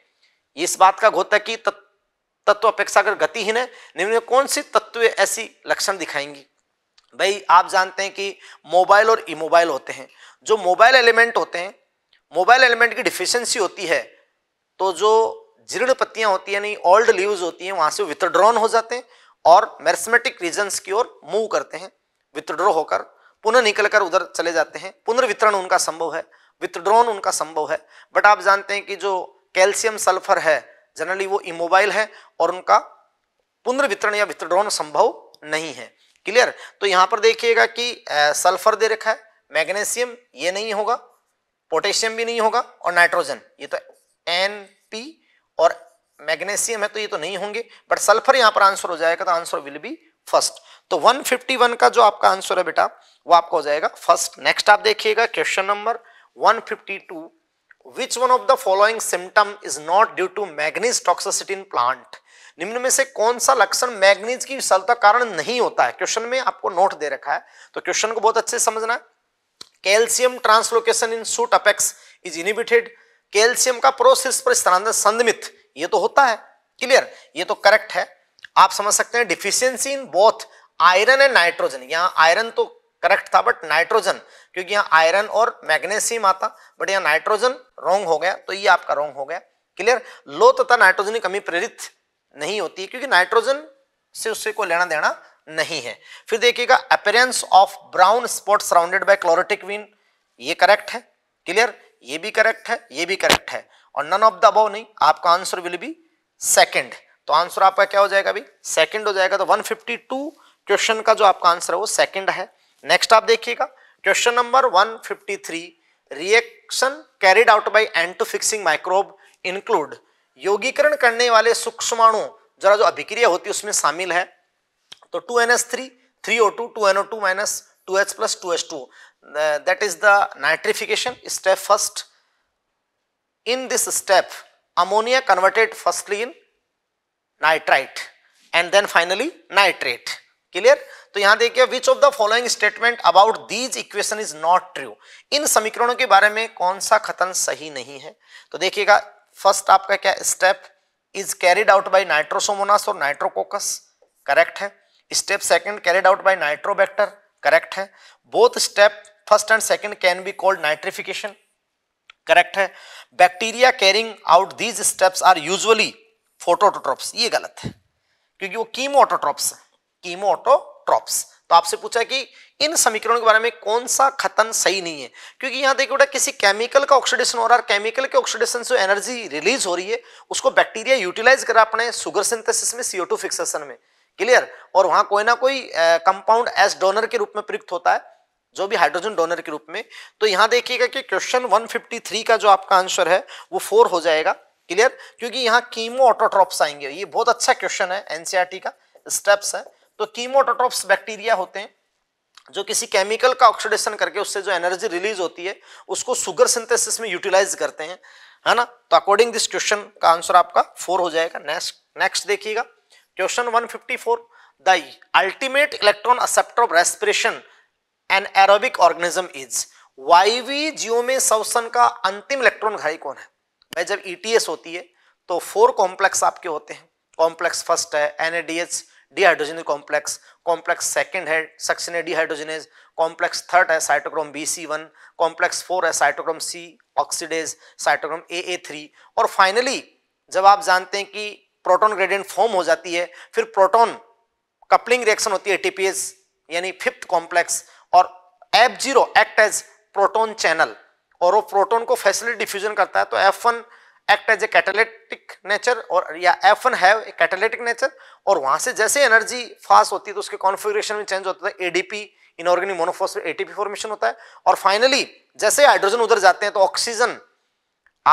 इस बात का घोत है कि तत्व अपेक्षा अगर गतिहीन है निम्न कौन सी तत्व ऐसी लक्षण दिखाएंगी भाई आप जानते हैं कि मोबाइल और इमोबाइल होते हैं जो मोबाइल एलिमेंट होते हैं मोबाइल एलिमेंट की डिफिशेंसी होती है तो जो जीर्ण पत्तियां होती हैं यानी ओल्ड लीव्स होती हैं वहां से विथड्रॉन हो जाते हैं और मैरसमेटिक रीजन्स की ओर मूव करते हैं विथड्रॉ होकर पुनः निकलकर उधर चले जाते हैं पुनर्वितरण उनका संभव है विथड्रॉन उनका संभव है बट आप जानते हैं कि जो कैल्शियम सल्फर है जनरली वो इमोबाइल है और उनका पुनर्वितरण या विथड्रॉन संभव नहीं है क्लियर तो यहाँ पर देखिएगा कि सल्फर दे रखा है मैग्नेशियम ये नहीं होगा पोटेशियम भी नहीं होगा और नाइट्रोजन ये तो एन पी और मैग्नेशियम है तो ये तो नहीं होंगे बट सल्फर यहां पर आंसर हो जाएगा तो आंसर विल बी फर्स्ट तो 151 का जो आपका आंसर है बेटा वो आपका हो जाएगा फर्स्ट नेक्स्ट आप देखिएगा question number 152 which one of the following symptom is not due to manganese toxicity in plant निम्न में से कौन सा लक्षण मैग्नीज की विशलता कारण नहीं होता है क्वेश्चन में आपको नोट दे रखा है तो क्वेश्चन को बहुत अच्छे से समझना है calcium translocation in shoot apex is inhibited calcium का प्रोसेस पर स्थानांतरण संदमित ये तो होता है क्लियर ये तो करेक्ट है आप समझ सकते हैं deficiency in both iron and nitrogen यहाँ आयरन तो करेक्ट था बट नाइट्रोजन क्योंकि यहाँ आयरन और मैग्नेशियम आता बट यहाँ नाइट्रोजन रॉन्ग हो गया तो ये आपका रॉन्ग हो गया क्लियर लो तथा नाइट्रोजन की कमी प्रेरित नहीं होती क्योंकि नाइट्रोजन से उससे को लेना देना नहीं है फिर देखिएगा appearance of brown spot surrounded by chlorotic vein ये करेक्ट है क्लियर ये भी करेक्ट है ये भी करेक्ट है और नन ऑफ द अबव नहीं आपका आंसर विल बी सेकंड तो आंसर आपका क्या हो जाएगा अभी सेकंड हो जाएगा तो 152 क्वेश्चन का जो आपका आंसर है वो सेकंड है नेक्स्ट आप देखिएगा question number 153 reaction carried out by N two fixing microbe include योगीकरण करने वाले सूक्ष्माणु जरा जो अभिक्रिया होती है उसमें शामिल है तो two N S three three O two two N O two minus two H plus two H two uh, that is the nitrification step first in this step ammonia converted firstly in nitrite and then finally nitrate clear तो यहां देखिए which of the following statement about these equation is not true इन समीकरणों के बारे में कौन सा खतन सही नहीं है तो देखिएगा फर्स्ट आपका क्या step is carried out by Nitrosomonas और नाइट्रोकोकस करेक्ट है step second carried out by Nitrobacter correct है both step first and second can be called nitrification correct है bacteria carrying out these steps are usually phototrophs ये गलत है क्योंकि वो कीमोटोट्रॉप्स हैं कीमोटोट्रॉप्स तो आपसे पूछा कि इन समीकरणों के बारे में कौन सा खतन सही नहीं है क्योंकि यहां देखो बेटा किसी केमिकल का ऑक्सीडेशन हो रहा है केमिकल के ऑक्सीडेशन से एनर्जी रिलीज हो रही है उसको बैक्टीरिया यूटिलाइज करा अपने सुगर सिंथेसिस में सीओ टू फिक्सेशन में क्लियर और वहां कोई ना कोई कंपाउंड एस डोनर के रूप में प्रयुक्त होता है जो भी हाइड्रोजन डोनर के रूप में तो यहां देखिएगा कि क्वेश्चन 153 का जो आपका आंसर है वो फोर हो जाएगा क्लियर क्योंकि यहाँ कीमो ऑटोट्रॉप्स आएंगे ये बहुत अच्छा क्वेश्चन है एनसीआरटी e का स्टेप्स है तो कीमो ऑटोट्रॉप्स बैक्टीरिया होते हैं जो किसी केमिकल का ऑक्सीडेशन करके उससे जो एनर्जी रिलीज होती है उसको सुगर सिंथेसिस में यूटिलाइज करते हैं है ना तो अकॉर्डिंग दिस क्वेश्चन का आंसर आपका फोर हो जाएगा नेक्स्ट नेक्स्ट देखिएगा question 154 the ultimate electron acceptor of respiration an aerobic organism is वाईवी जीओ में सवसन का अंतिम इलेक्ट्रॉन घाई कौन है भाई जब ईटीएस e होती है तो फोर कॉम्प्लेक्स आपके होते हैं कॉम्प्लेक्स फर्स्ट है NADH dehydrogenase complex complex second है सक्सिन डीहाइड्रोजनेज कॉम्प्लेक्स थर्ड है cytochrome B C one complex four है साइटोक्रोम सी ऑक्सीडेज साइटोक्रोम ए ए थ्री और फाइनली जब आप जानते हैं कि प्रोटॉन ग्रेडियंट फॉर्म हो जाती है फिर प्रोटॉन कपलिंग रिएक्शन होती है एटीपीएस यानी फिफ्थ कॉम्प्लेक्स और F zero act as proton channel और वो प्रोटोन को फैसिलिटी डिफ्यूजन करता है तो F one act as a catalytic nature और या F one have catalytic nature और वहां से जैसे एनर्जी फास्ट होती है तो उसके कॉन्फिग्रेशन में चेंज होता है ADP inorganic monophosphate ATP formation होता है और फाइनली जैसे हाइड्रोजन उधर जाते हैं तो ऑक्सीजन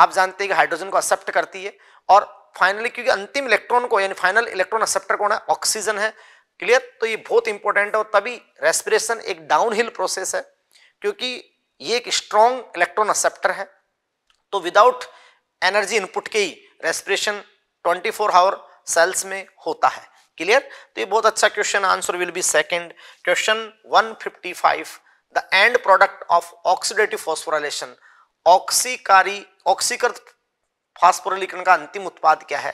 आप जानते हैं कि हाइड्रोजन को एक्सेप्ट करती है और फाइनली क्योंकि अंतिम इलेक्ट्रॉन को यानी फाइनल इलेक्ट्रॉन एक्सेप्टर कौन है ऑक्सीजन है क्लियर तो ये बहुत इंपॉर्टेंट है और तभी रेस्पिरेशन एक डाउनहिल प्रोसेस है क्योंकि ये एक स्ट्रॉन्ग इलेक्ट्रॉन एक्सेप्टर है तो विदाउट एनर्जी इनपुट के ही रेस्पिरेशन 24 फोर आवर सेल्स में होता है क्लियर तो ये बहुत अच्छा question answer will be second question 155 the end product of oxidative phosphorylation ऑक्सीकारी ऑक्सीकृत फॉस्फोरलीकरण का अंतिम उत्पाद क्या है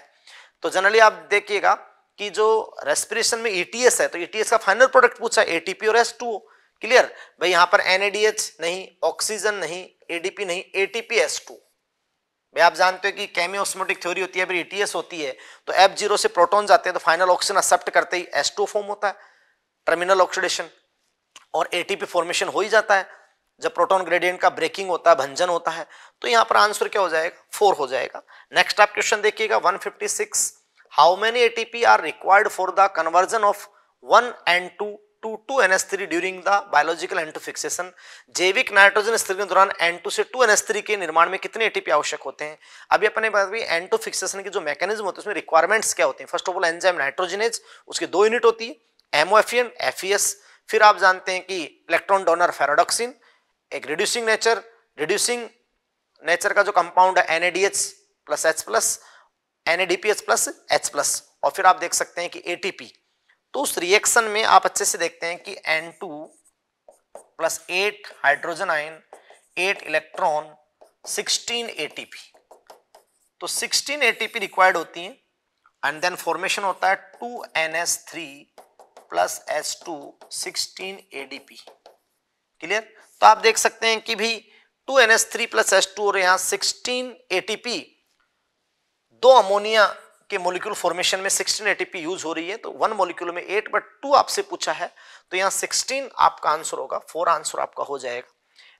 तो जनरली आप देखिएगा कि जो रेस्पिरेशन में ईटीएस e है तो ईटीएस e का फाइनल प्रोडक्ट पूछा है एटीपी और एस टू क्लियर भाई यहां पर एनएडीएच नहीं ऑक्सीजन नहीं एडीपी नहीं एटीपी एस टू भाई आप जानते हो कि केमियोस्मोटिक थ्योरी होती है फिर ईटीएस e होती है तो एफ जीरो से प्रोटोन जाते हैं तो फाइनल ऑक्सीजन एक्सेप्ट करते ही एस टू फॉर्म होता है टर्मिनल ऑक्सीडेशन और एटीपी फॉर्मेशन हो ही जाता है जब प्रोटॉन ग्रेडियंट का ब्रेकिंग होता है भंजन होता है तो यहाँ पर आंसर क्या हो जाएगा फोर हो जाएगा नेक्स्ट आप क्वेश्चन देखिएगा 156 how many ATP are required for the conversion of one and two to two N S three during the biological N two fixation जैविक नाइट्रोजन स्थिर के दौरान एन टू से टू एन एस थ्री के निर्माण में कितने एटीपी आवश्यक होते हैं अभी अपने बात भी एन टू फिक्सेशन के जो मैकेनिज्म होते हैं उसमें रिक्वायरमेंट्स क्या होते हैं first of all enzyme nitrogenase उसकी दो यूनिट होती है एमओएफियन एफईएस e e फिर आप जानते हैं कि इलेक्ट्रॉन डोनर फेराडोक्सिन एक रिड्यूसिंग नेचर रिड्यूसिंग नेचर का जो कंपाउंड है NADH plus H plus NADPH plus H plus और फिर आप देख सकते हैं कि एटीपी तो उस रिएक्शन में आप अच्छे से देखते हैं कि N two plus eight hydrogen ion eight electron sixteen ATP तो सिक्सटीन एटीपी रिक्वायर्ड होती है एंड देन फॉर्मेशन होता है two N S three plus S two sixteen ADP clear तो आप देख सकते हैं कि भी two N S three plus S two और यहाँ सिक्सटीन ए दो अमोनिया के मोलिक्यूल फॉर्मेशन में 16 एटीपी यूज हो रही है तो वन मोलिक्यूल में एट बट टू आपसे पूछा है तो यहाँ 16 आपका आंसर होगा फोर आंसर आपका हो जाएगा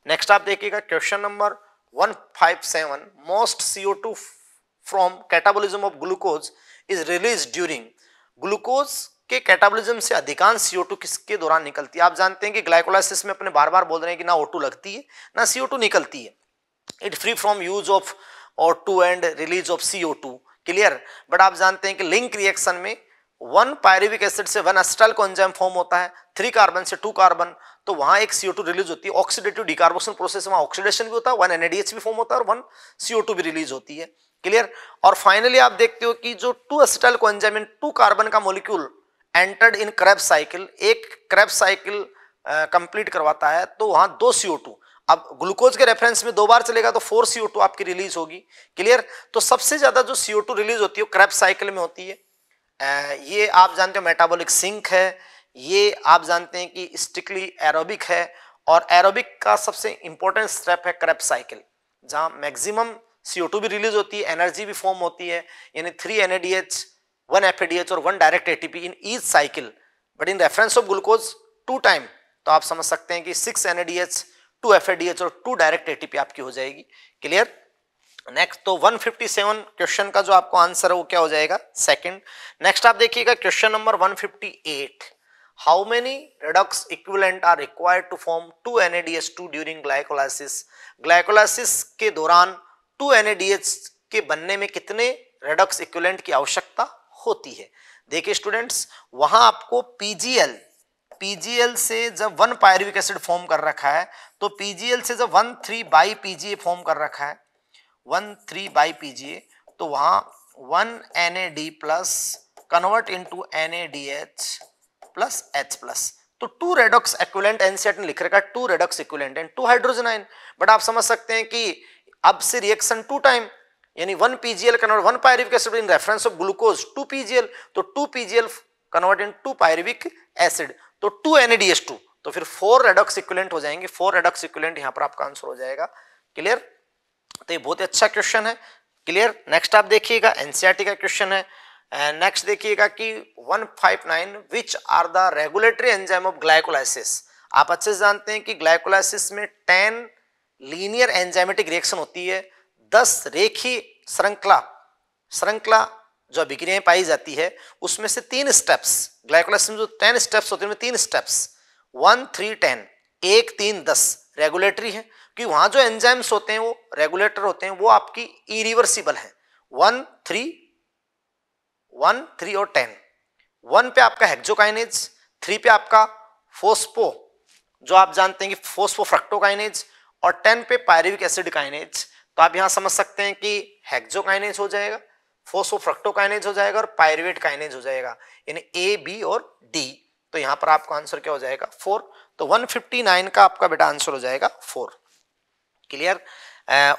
नेक्स्ट आप देखिएगा question number 157 most CO2 from catabolism of glucose is release during glucose कि कैटाबॉलिज्म से अधिकांश सीओ टू किसके दौरान निकलती है आप जानते हैं कि ग्लाइकोलाइसिस में अपने बार बार बोल रहे हैं कि ना ओ लगती है ना सीओ टू निकलती है it free from use of O two and release of CO two clear but आप जानते हैं कि लिंक रिएक्शन में वन पायरिविक एसिड से वन अस्टल कोंजाइम फॉर्म होता है थ्री कार्बन से टू कार्बन तो वहां एक सीओ टू रिलीज होती है ऑक्सीडेटिव डिकार्बोशन प्रोसेस में ऑक्सीडेशन भी होता है वन एनएडीएच भी फॉर्म होता है और वन सीओ टू भी रिलीज होती है क्लियर और फाइनली आप देखते हो कि जो two acetyl coenzyme and two carbon का molecule entered in Krebs cycle एक क्रैप साइकिल कंप्लीट करवाता है तो वहां दो सीओ टू अब ग्लूकोज के रेफरेंस में दो बार चलेगा तो फोर सीओ आपकी रिलीज होगी क्लियर तो सबसे ज्यादा जो सीओ टू रिलीज होती है क्रेप क्रैप साइकिल में होती है ये आप जानते हो मेटाबोलिक सिंक है ये आप जानते हैं कि स्ट्रिक्टली एरोबिक है और एरोबिक का सबसे इंपॉर्टेंट स्टेप है क्रैप साइकिल जहां मैक्सिमम टू भी रिलीज होती है एनर्जी भी फॉर्म होती है यानी थ्री एन one APDH और one direct ATP in each cycle but in reference of glucose two time तो आप समझ सकते हैं कि सिक्स NADH, टू FADH और टू डायरेक्ट ATP आपकी हो जाएगी क्लियर नेक्स्ट तो 157 क्वेश्चन का जो आपको आंसर है वो क्या हो जाएगा सेकंड नेक्स्ट आप देखिएगा question number 158 how many redox equivalent are required to form two NADH2 during glycolysis glycolysis के दौरान टू एनएडीएच के बनने में कितने redox इक्विवेलेंट की आवश्यकता होती है देखिए स्टूडेंट्स वहां आपको पीजीएल पीजीएल से जब वन पायरविक एसिड फॉर्म कर रखा है तो पीजीएल से जब one three bi PGA form कर रखा है वन थ्री बाई पीजीए तो वहां one N A D plus convert into N A D H plus H plus तो टू रेडोक्स एक्विलेंट एनसीएट लिख रखा two redox equivalent and two hydrogen ion but आप समझ सकते हैं कि अब से रिएक्शन टू टाइम यानी one PGL convert one pyruvic acid in reference of glucose two PGL तो two PGL convert in two pyruvic acid तो टू एस टू तो फिर फोर रेडॉक्स इक्विलेंट हो जाएंगे फोर रेडॉक्स इक्वलेंट यहां पर आपका आंसर हो जाएगा क्लियर तो ये बहुत ही अच्छा क्वेश्चन है क्लियर नेक्स्ट आप देखिएगा एनसीआरटी e का क्वेश्चन है एंड नेक्स्ट देखिएगा कि 159 which are the regulatory enzyme of glycolysis आप अच्छे से जानते हैं कि ग्लाइकोलाइसिस में टेन लीनियर एंजाइमेटिक रिएक्शन होती है दस रेखी श्रृंखला श्रृंखला जो अभिक्रियाएं पाई जाती है उसमें से तीन स्टेप्स ग्लाइकोलाइसिस में जो टेन स्टेप्स होते हैं उनमें तीन स्टेप्स वन थ्री टेन एक तीन दस रेगुलेटरी है कि वहाँ जो एंजाइम्स होते हैं वो रेगुलेटर होते हैं वो आपकी इरिवर्सिबल हैं वन थ्री वन थ्री और टेन वन पे आपका हेक्जोकाइनेज थ्री पे आपका फोस्पो जो आप जानते हैं कि फोस्पो फ्रक्टोकाइनेज और टेन पे पायरिविक एसिड काइनेज तो आप यहां समझ सकते हैं कि हेक्जो हो जाएगा फोसोफ्रक्टो काइनेज हो जाएगा और पायरवेट काइनेज हो जाएगा यानी ए बी और डी तो यहां पर आपका आंसर क्या हो जाएगा फोर तो 159 का आपका बेटा आंसर हो जाएगा फोर क्लियर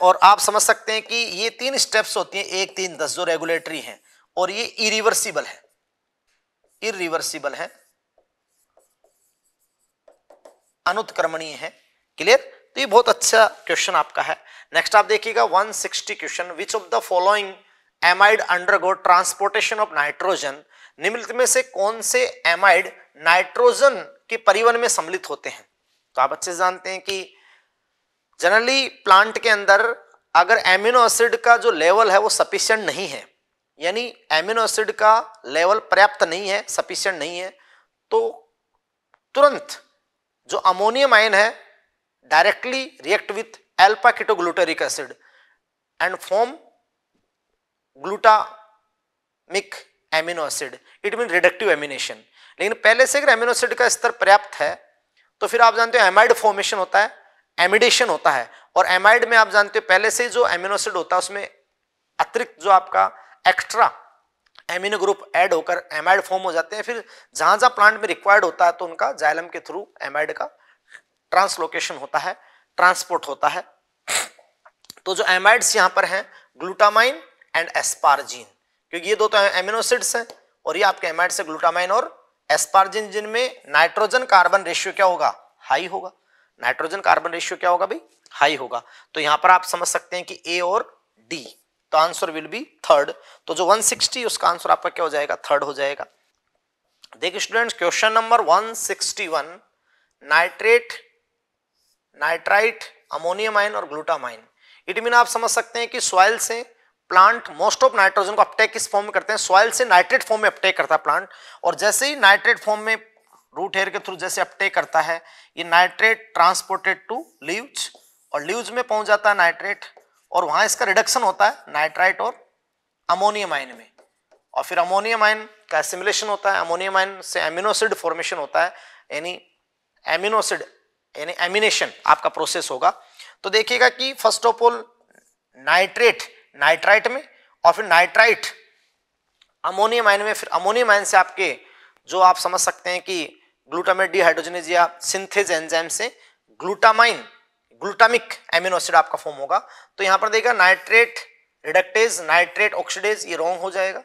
और आप समझ सकते हैं कि ये तीन स्टेप्स होती हैं एक तीन दस जो रेगुलेटरी हैं और ये इरिवर्सिबल है इरिवर्सिबल है अनुत्क्रमणीय है क्लियर तो ये बहुत अच्छा क्वेश्चन आपका है नेक्स्ट आप देखिएगा 160 question which of the following amide undergo transportation of nitrogen निम्नलिखित में से कौन से एमाइड नाइट्रोजन के परिवहन में सम्मिलित होते हैं तो आप अच्छे से जानते हैं कि जनरली प्लांट के अंदर अगर एमिनो एसिड का जो लेवल है वो सफिशियंट नहीं है यानी एमिनो एसिड का लेवल पर्याप्त नहीं है सफिशियंट नहीं है तो तुरंत जो अमोनियम आयन है directly react with alpha ketoglutaric acid and form glutamic amino acid it means reductive amination lekin pehle se agar amino acid ka star पर्याप्त hai to fir aap jante ho amide formation hota hai amidation hota hai aur amide mein aap jante ho pehle se ही जो amino acid होता है उसमें अतिरिक्त जो आपका extra amino group add होकर एमाइड फॉर्म हो जाते हैं फिर जहां जहां प्लांट में रिक्वायर्ड होता है तो उनका जाइलम के थ्रू एमाइड का ट्रांसलोकेशन होता है ट्रांसपोर्ट होता है तो जो एमाइड्स यहां पर हैं ग्लूटामाइन एंड एस्पार्जिन क्योंकि ये दो तो एमिनोसिड्स हैं और ये आपके एमाइड से ग्लूटामाइन और एस्पार्जिन जिनमें नाइट्रोजन कार्बन रेशियो क्या होगा हाई होगा नाइट्रोजन कार्बन रेशियो क्या होगा भाई हाई होगा तो यहां पर आप समझ सकते हैं कि ए और डी तो आंसर विल बी थर्ड तो जो 160 उसका आंसर आपका क्या हो जाएगा थर्ड हो जाएगा देखिए students question number 161 nitrate nitrite ammonium ion और ग्लूटामाइन इट मीन आप समझ सकते हैं कि सॉइल से प्लांट मोस्ट ऑफ नाइट्रोजन को अपटेक किस फॉर्म में करते हैं सॉइल से नाइट्रेट फॉर्म में अपटेक करता है प्लांट और जैसे ही नाइट्रेट फॉर्म में रूट हेयर के थ्रू जैसे अपटेक करता है ये नाइट्रेट ट्रांसपोर्टेड टू लीव्स और लीव्स में पहुंच जाता है नाइट्रेट और वहां इसका रिडक्शन होता है नाइट्राइट और अमोनियम आयन में और फिर अमोनियम आयन का एसिमुलेशन होता है अमोनियम आयन से एमिनोसिड फॉर्मेशन होता है यानी एमिनोसिड यानी एमिनेशन आपका प्रोसेस होगा तो देखिएगा कि first of all nitrate nitrite में और फिर नाइट्राइट अमोनियम आयन में फिर अमोनियम आयन से आपके जो आप समझ सकते हैं कि ग्लूटामेट डिहाइड्रोजनेज या सिंथेज एंजाइम से ग्लूटामाइन ग्लूटामिक एमिनो एसिड आपका फॉर्म होगा तो यहां पर देखिएगा नाइट्रेट रिडक्टेज नाइट्रेट ऑक्सीडेज ये रॉन्ग हो जाएगा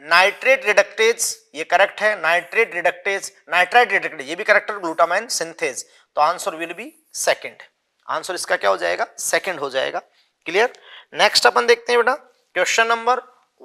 नाइट्रेट रिडक्टेज ये करेक्ट है नाइट्रेट रिडक्टेज नाइट्राइट रिडक्टेज ये भी करेक्ट है ग्लूटामाइन सिंथेज तो answer will be second answer इसका क्या हो जाएगा सेकंड हो जाएगा क्लियर नेक्स्ट अपन देखते हैं बेटा question number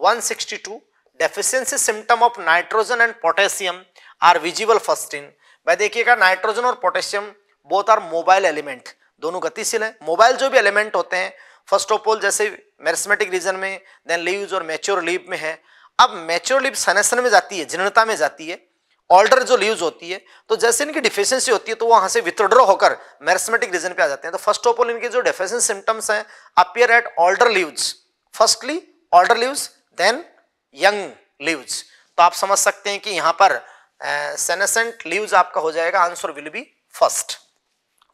162 deficiency symptom of nitrogen and potassium are visible first in भाई देखिएगा नाइट्रोजन और potassium both are mobile element दोनों गतिशील है मोबाइल जो भी एलिमेंट होते हैं फर्स्ट ऑफ ऑल जैसे मेरिस्मेटिक रीजन में देन लीव्स और मेच्योर लीव में है अब मेच्योर लिप सनेसन में जाती है जीर्णता में जाती है ऑल्डर जो लीव्स होती है तो जैसे इनकी डिफिशियंसी होती है तो वहां से विथड्रॉ होकर मैरसमेटिक रीजन पे आ जाते हैं तो फर्स्ट ऑफ ऑल इनके जो डेफिशियंस सिम्टम्स हैं appear at older leaves firstly older leaves then young leaves तो आप समझ सकते हैं कि यहां पर सेनेसेंट लीव्स आपका हो जाएगा आंसर विल बी फर्स्ट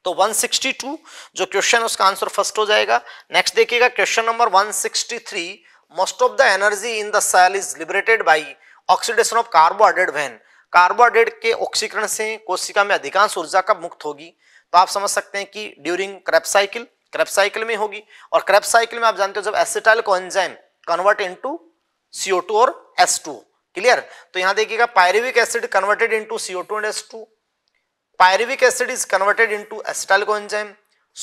तो 162 जो क्वेश्चन उसका आंसर फर्स्ट हो जाएगा नेक्स्ट देखिएगा question number 163 sixty most of the energy in the cell is liberated by oxidation of carbohydrate when carbohydrate के ऑक्सीकरण से कोशिका में अधिकांश ऊर्जा कब मुक्त होगी तो आप समझ सकते हैं कि during Krebs cycle Krebs cycle में होगी और क्रैप साइकिल में आप जानते हो जब acetyl co enzyme convert into CO2 और S2 क्लियर तो यहां देखिएगा pyruvic acid converted into two and S two pyruvic acid is converted into acetyl coenzyme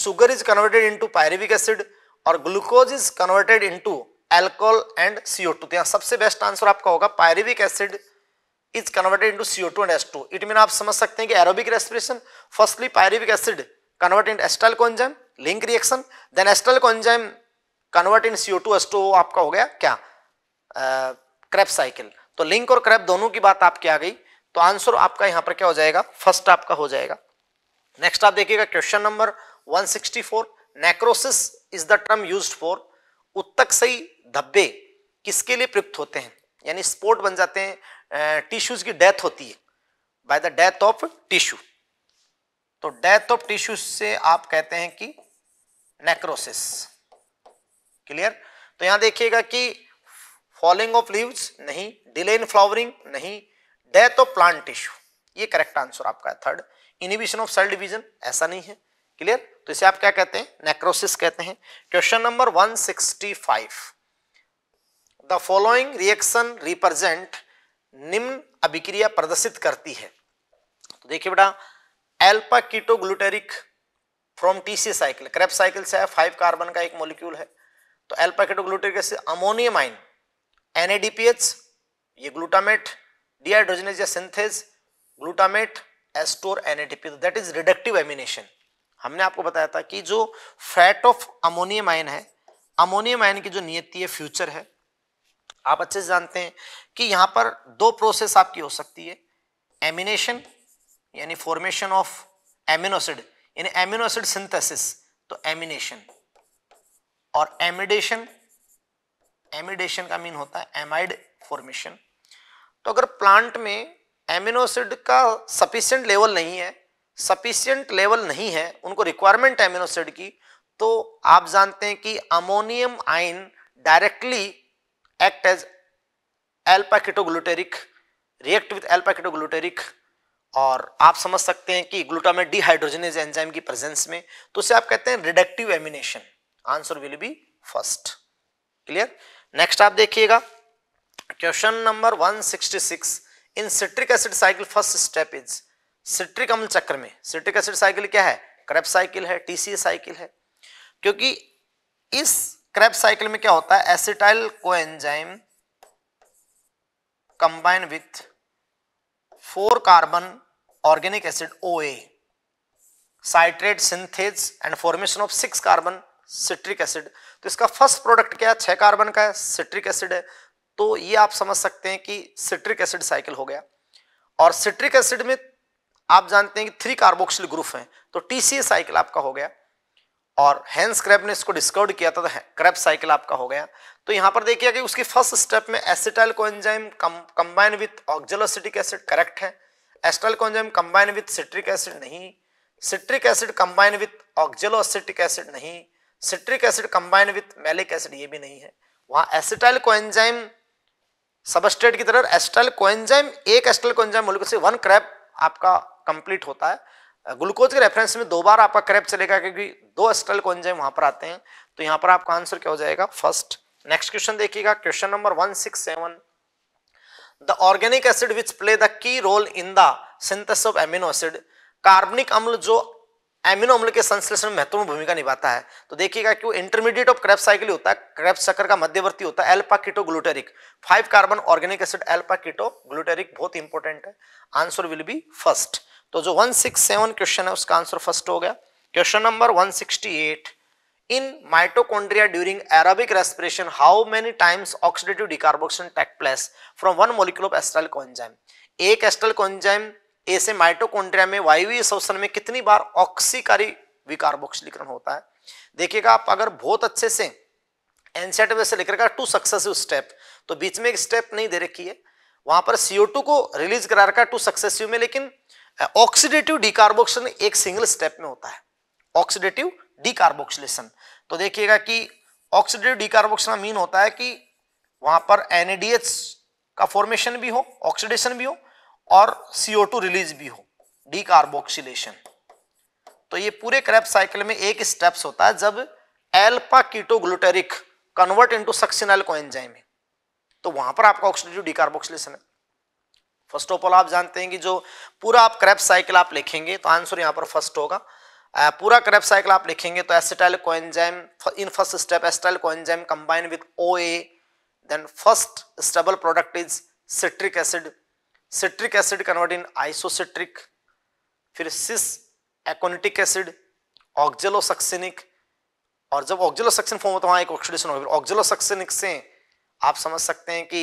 sugar is converted into pyruvic acid और glucose is converted into alcohol and CO two तो यहाँ सबसे best answer आपका होगा pyruvic acid is converted into CO two and S two it mean आप समझ सकते हैं कि aerobic respiration firstly pyruvic acid convert in acetyl coenzyme link reaction then एस्टल coenzyme convert in CO two S two आपका हो गया क्या Krebs uh, cycle तो लिंक और क्रैप दोनों की बात आपकी आ गई तो आंसर आपका यहाँ पर क्या हो जाएगा फर्स्ट आपका हो जाएगा नेक्स्ट आप देखिएगा question number 164 necrosis is the term used for उत्तक सही धब्बे किसके लिए प्रयुक्त होते हैं यानी स्पोर्ट बन जाते हैं टिश्यूज की डेथ होती है by the death of tissue तो डेथ ऑफ टिश्यू से आप कहते हैं कि नेक्रोसिस क्लियर तो यहां देखिएगा कि फॉलिंग ऑफ लीव्स नहीं डिले इन फ्लावरिंग नहीं डेथ ऑफ प्लांट टिश्यू ये करेक्ट आंसर आपका है third inhibition of cell division ऐसा नहीं है क्लियर तो इसे आप क्या कहते हैं नेक्रोसिस कहते हैं question number 165 the following reaction represent निम्न अभिक्रिया प्रदर्शित करती है तो देखिए बेटा alpha keto glutaric from TC cycle Krebs cycle से है फाइव कार्बन का एक मोलिक्यूल है तो एल्पा कीटो ग्लूटेरिक से अमोनियम आइन एनएडीपीएच ये ग्लूटामेट डिहाइड्रोजनेज या सिंथेज ग्लूटामेट एस्टोर NADP that is reductive amination हमने आपको बताया था कि जो फैट ऑफ अमोनियम आयन है अमोनियम आयन की जो नियति है फ्यूचर है आप अच्छे से जानते हैं कि यहाँ पर दो प्रोसेस आपकी हो सकती है एमिनेशन यानी फॉर्मेशन ऑफ एमिनोसिड यानी एमिनोसिड सिंथेसिस तो एमिनेशन और एमिडेशन एमिडेशन का मीन होता है एमाइड फॉर्मेशन तो अगर प्लांट में एमिनोसिड का सफिशियंट लेवल नहीं है सफिशियंट लेवल नहीं है उनको रिक्वायरमेंट एमिनोसिड की तो आप जानते हैं कि ammonium ion directly act as alpha ketogluteric react with alpha ketogluteric और आप समझ सकते हैं कि ग्लूटामेट डिहाइड्रोजनेज एंजाइम की प्रेजेंस में तो उसे आप कहते हैं reductive amination answer will be first clear next आप देखिएगा question number 166 in citric acid cycle first step is citric अम्ल चक्र में सिट्रिक एसिड साइकिल क्या है क्रेप साइकिल है टीसी साइकिल है क्योंकि इस क्रेब साइकिल में क्या होता है acetyl coenzyme combine with four carbon organic acid a citrate synthase and formation of six carbon citric acid तो इसका फर्स्ट प्रोडक्ट क्या है छह कार्बन का है सिट्रिक एसिड है तो ये आप समझ सकते हैं कि सिट्रिक एसिड साइकिल हो गया और सिट्रिक एसिड में आप जानते हैं कि थ्री कार्बोक्सिल ग्रुप हैं तो टीसीए साइकिल आपका हो गया और हैंस क्रैब ने इसको डिस्कवर किया था क्रैब तो साइकिल आपका हो गया तो यहां पर देखिए कि उसकी फर्स्ट स्टेप में acetyl coenzyme combine with oxaloacetic acid correct है acetyl coenzyme combine with citric acid नहीं citric acid combine with oxaloacetic acid नहीं citric acid combine with malic acid ये भी नहीं है वहां एसिटाइल कोएंजाइम सबस्टेट की तरह एस्टाइल कोएंजाइम एक एस्टाइल कोएंजाइम मोलिकुल से वन क्रैप आपका कंप्लीट होता है ग्लूकोज के रेफरेंस में दो बार आपका क्रेप चलेगा क्योंकि दो को एंजाइम वहां पर आते हैं तो यहाँ पर आपका आंसर क्या हो जाएगा फर्स्ट नेक्स्ट क्वेश्चन देखिएगा question number 167 the organic acid which play the key role in the synthesis of amino acid कार्बनिक अम्ल जो एमिनो अम्ल के संश्लेषण में महत्वपूर्ण भूमिका निभाता है तो देखिएगा कि वो इंटरमीडिएट ऑफ क्रेप साइकिल होता है क्रेप चक्र का मध्यवर्ती होता है alpha keto glutaric five carbon organic acid alpha keto glutaric बहुत इंपॉर्टेंट है आंसर विल बी फर्स्ट तो जो 167 क्वेश्चन है उसका आंसर फर्स्ट हो गया question number 168 in mitochondria during aerobic respiration how many times oxidative decarboxylation take place from one molecule of acetyl coenzyme एक acetyl coenzyme A से mitochondria में वायवीय शोषण में कितनी बार ऑक्सीकारी विकार्बोक्सिलीकरण होता है देखिएगा आप अगर बहुत अच्छे से एनसेट e में से लेकर टू सक्सेसिव स्टेप तो बीच में एक स्टेप नहीं दे रखी है वहां पर CO2 को रिलीज करा रखा है टू सक्सेसिव में लेकिन ऑक्सीडेटिव डिकार्बोक्सिलेशन एक सिंगल स्टेप में होता है ऑक्सीडेटिव डिकार्बोक्सिलेशन तो देखिएगा कि ऑक्सीडेटिव डिकार्बोक्सन मीन होता है कि वहां पर एनएडीएच का फॉर्मेशन भी हो ऑक्सीडेशन भी हो और टू रिलीज भी हो डिकार्बोक्सिलेशन तो ये पूरे क्रैप साइकिल में एक स्टेप्स होता है जब alpha ketoglutaric convert into succinyl coenzyme तो वहां पर आपका ऑक्सीडेटिव डिकार्बोक्सिलेशन है फर्स्ट ऑफ ऑल आप जानते हैं कि जो पूरा आप क्रैप साइकिल आप लिखेंगे तो आंसर यहाँ पर फर्स्ट होगा पूरा क्रैप साइकिल आप लिखेंगे तो acetyl coenzyme in first step acetyl coenzyme combine with O A then first stable product is citric acid citric acid convert in isocitric फिर सिस एकोनिटिक एसिड ऑक्जेलोसक्सिनिक और जब ऑक्जेलोसक्सिन फॉर्म होता है वहाँ एक ऑक्सीडेशन होगा ऑक्जेलोसक्सिनिक से आप समझ सकते हैं कि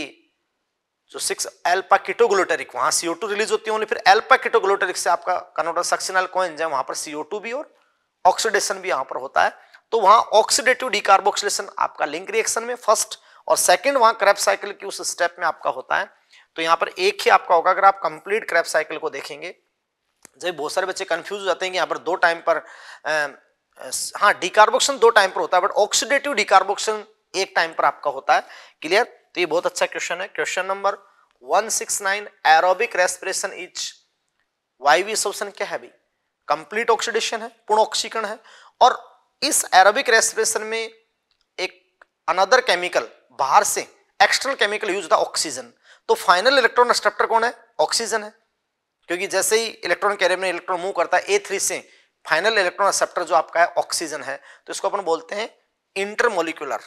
जो सिक्स एल्पा किटोग्लोटेरिक वहां सीओ टू रिलीज होती है फिर एल्पा किटोग्लोटेरिक से आपका कन्वर्टर सक्सिनल कोएंजाइम वहां पर सीओ टू भी और ऑक्सीडेशन भी यहां पर होता है तो वहां ऑक्सीडेटिव डिकार्बोक्सिलेशन आपका लिंक रिएक्शन में फर्स्ट और सेकंड वहां क्रैप साइकिल की उस स्टेप में आपका होता है तो यहां पर एक ही आपका होगा अगर आप कंप्लीट क्रैप साइकिल को देखेंगे जब बहुत सारे बच्चे कंफ्यूज हो जाते हैं कि यहां पर दो टाइम पर आ, हाँ डिकार्बोक्शन दो टाइम पर होता है बट ऑक्सीडेटिव डिकार्बोक्शन एक टाइम पर आपका होता है क्लियर तो ये बहुत अच्छा क्वेश्चन है question number 169 aerobic respiration is why we option क्या है भाई कंप्लीट ऑक्सीडेशन है पूर्ण ऑक्सीकरण है और इस एरोबिक रेस्पिरेशन में एक अनदर केमिकल बाहर से एक्सटर्नल केमिकल यूज होता है ऑक्सीजन तो फाइनल इलेक्ट्रॉन एक्सेप्टर कौन है ऑक्सीजन है क्योंकि जैसे ही इलेक्ट्रॉन कैरियर में इलेक्ट्रॉन मूव करता है ए से फाइनल इलेक्ट्रॉन एक्सेप्टर जो आपका है ऑक्सीजन है तो इसको अपन बोलते हैं इंटरमोलिकुलर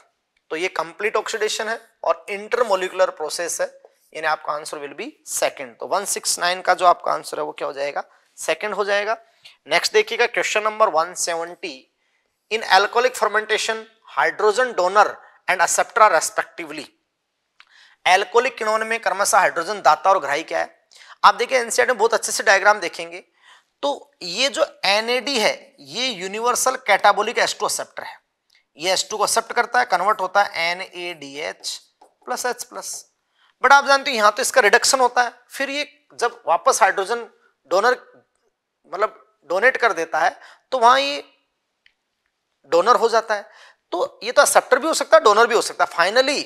तो ये कंप्लीट ऑक्सीडेशन है और इंटरमोलिकुलर प्रोसेस है यानी आपका आंसर विल बी सेकंड तो 169 का जो आपका आंसर है वो क्या हो जाएगा सेकंड हो जाएगा नेक्स्ट देखिएगा question number 170 in alcoholic fermentation hydrogen donor and acceptor are respectively alcoholic किनोन में क्रमशः हाइड्रोजन दाता और ग्राही क्या है आप देखिए एनसीआर e में बहुत अच्छे से डायग्राम देखेंगे तो ये जो एनएडी है ये यूनिवर्सल कैटाबोलिक एस्ट्रोसेप्टर है ये एस टू को एक्सेप्ट करता है कन्वर्ट होता है N A D H plus H plus but आप जानते हो यहां तो इसका रिडक्शन होता है फिर ये जब वापस हाइड्रोजन डोनर मतलब डोनेट कर देता है तो वहां ये डोनर हो जाता है तो ये तो एक्सेप्टर भी हो सकता है डोनर भी हो सकता है फाइनली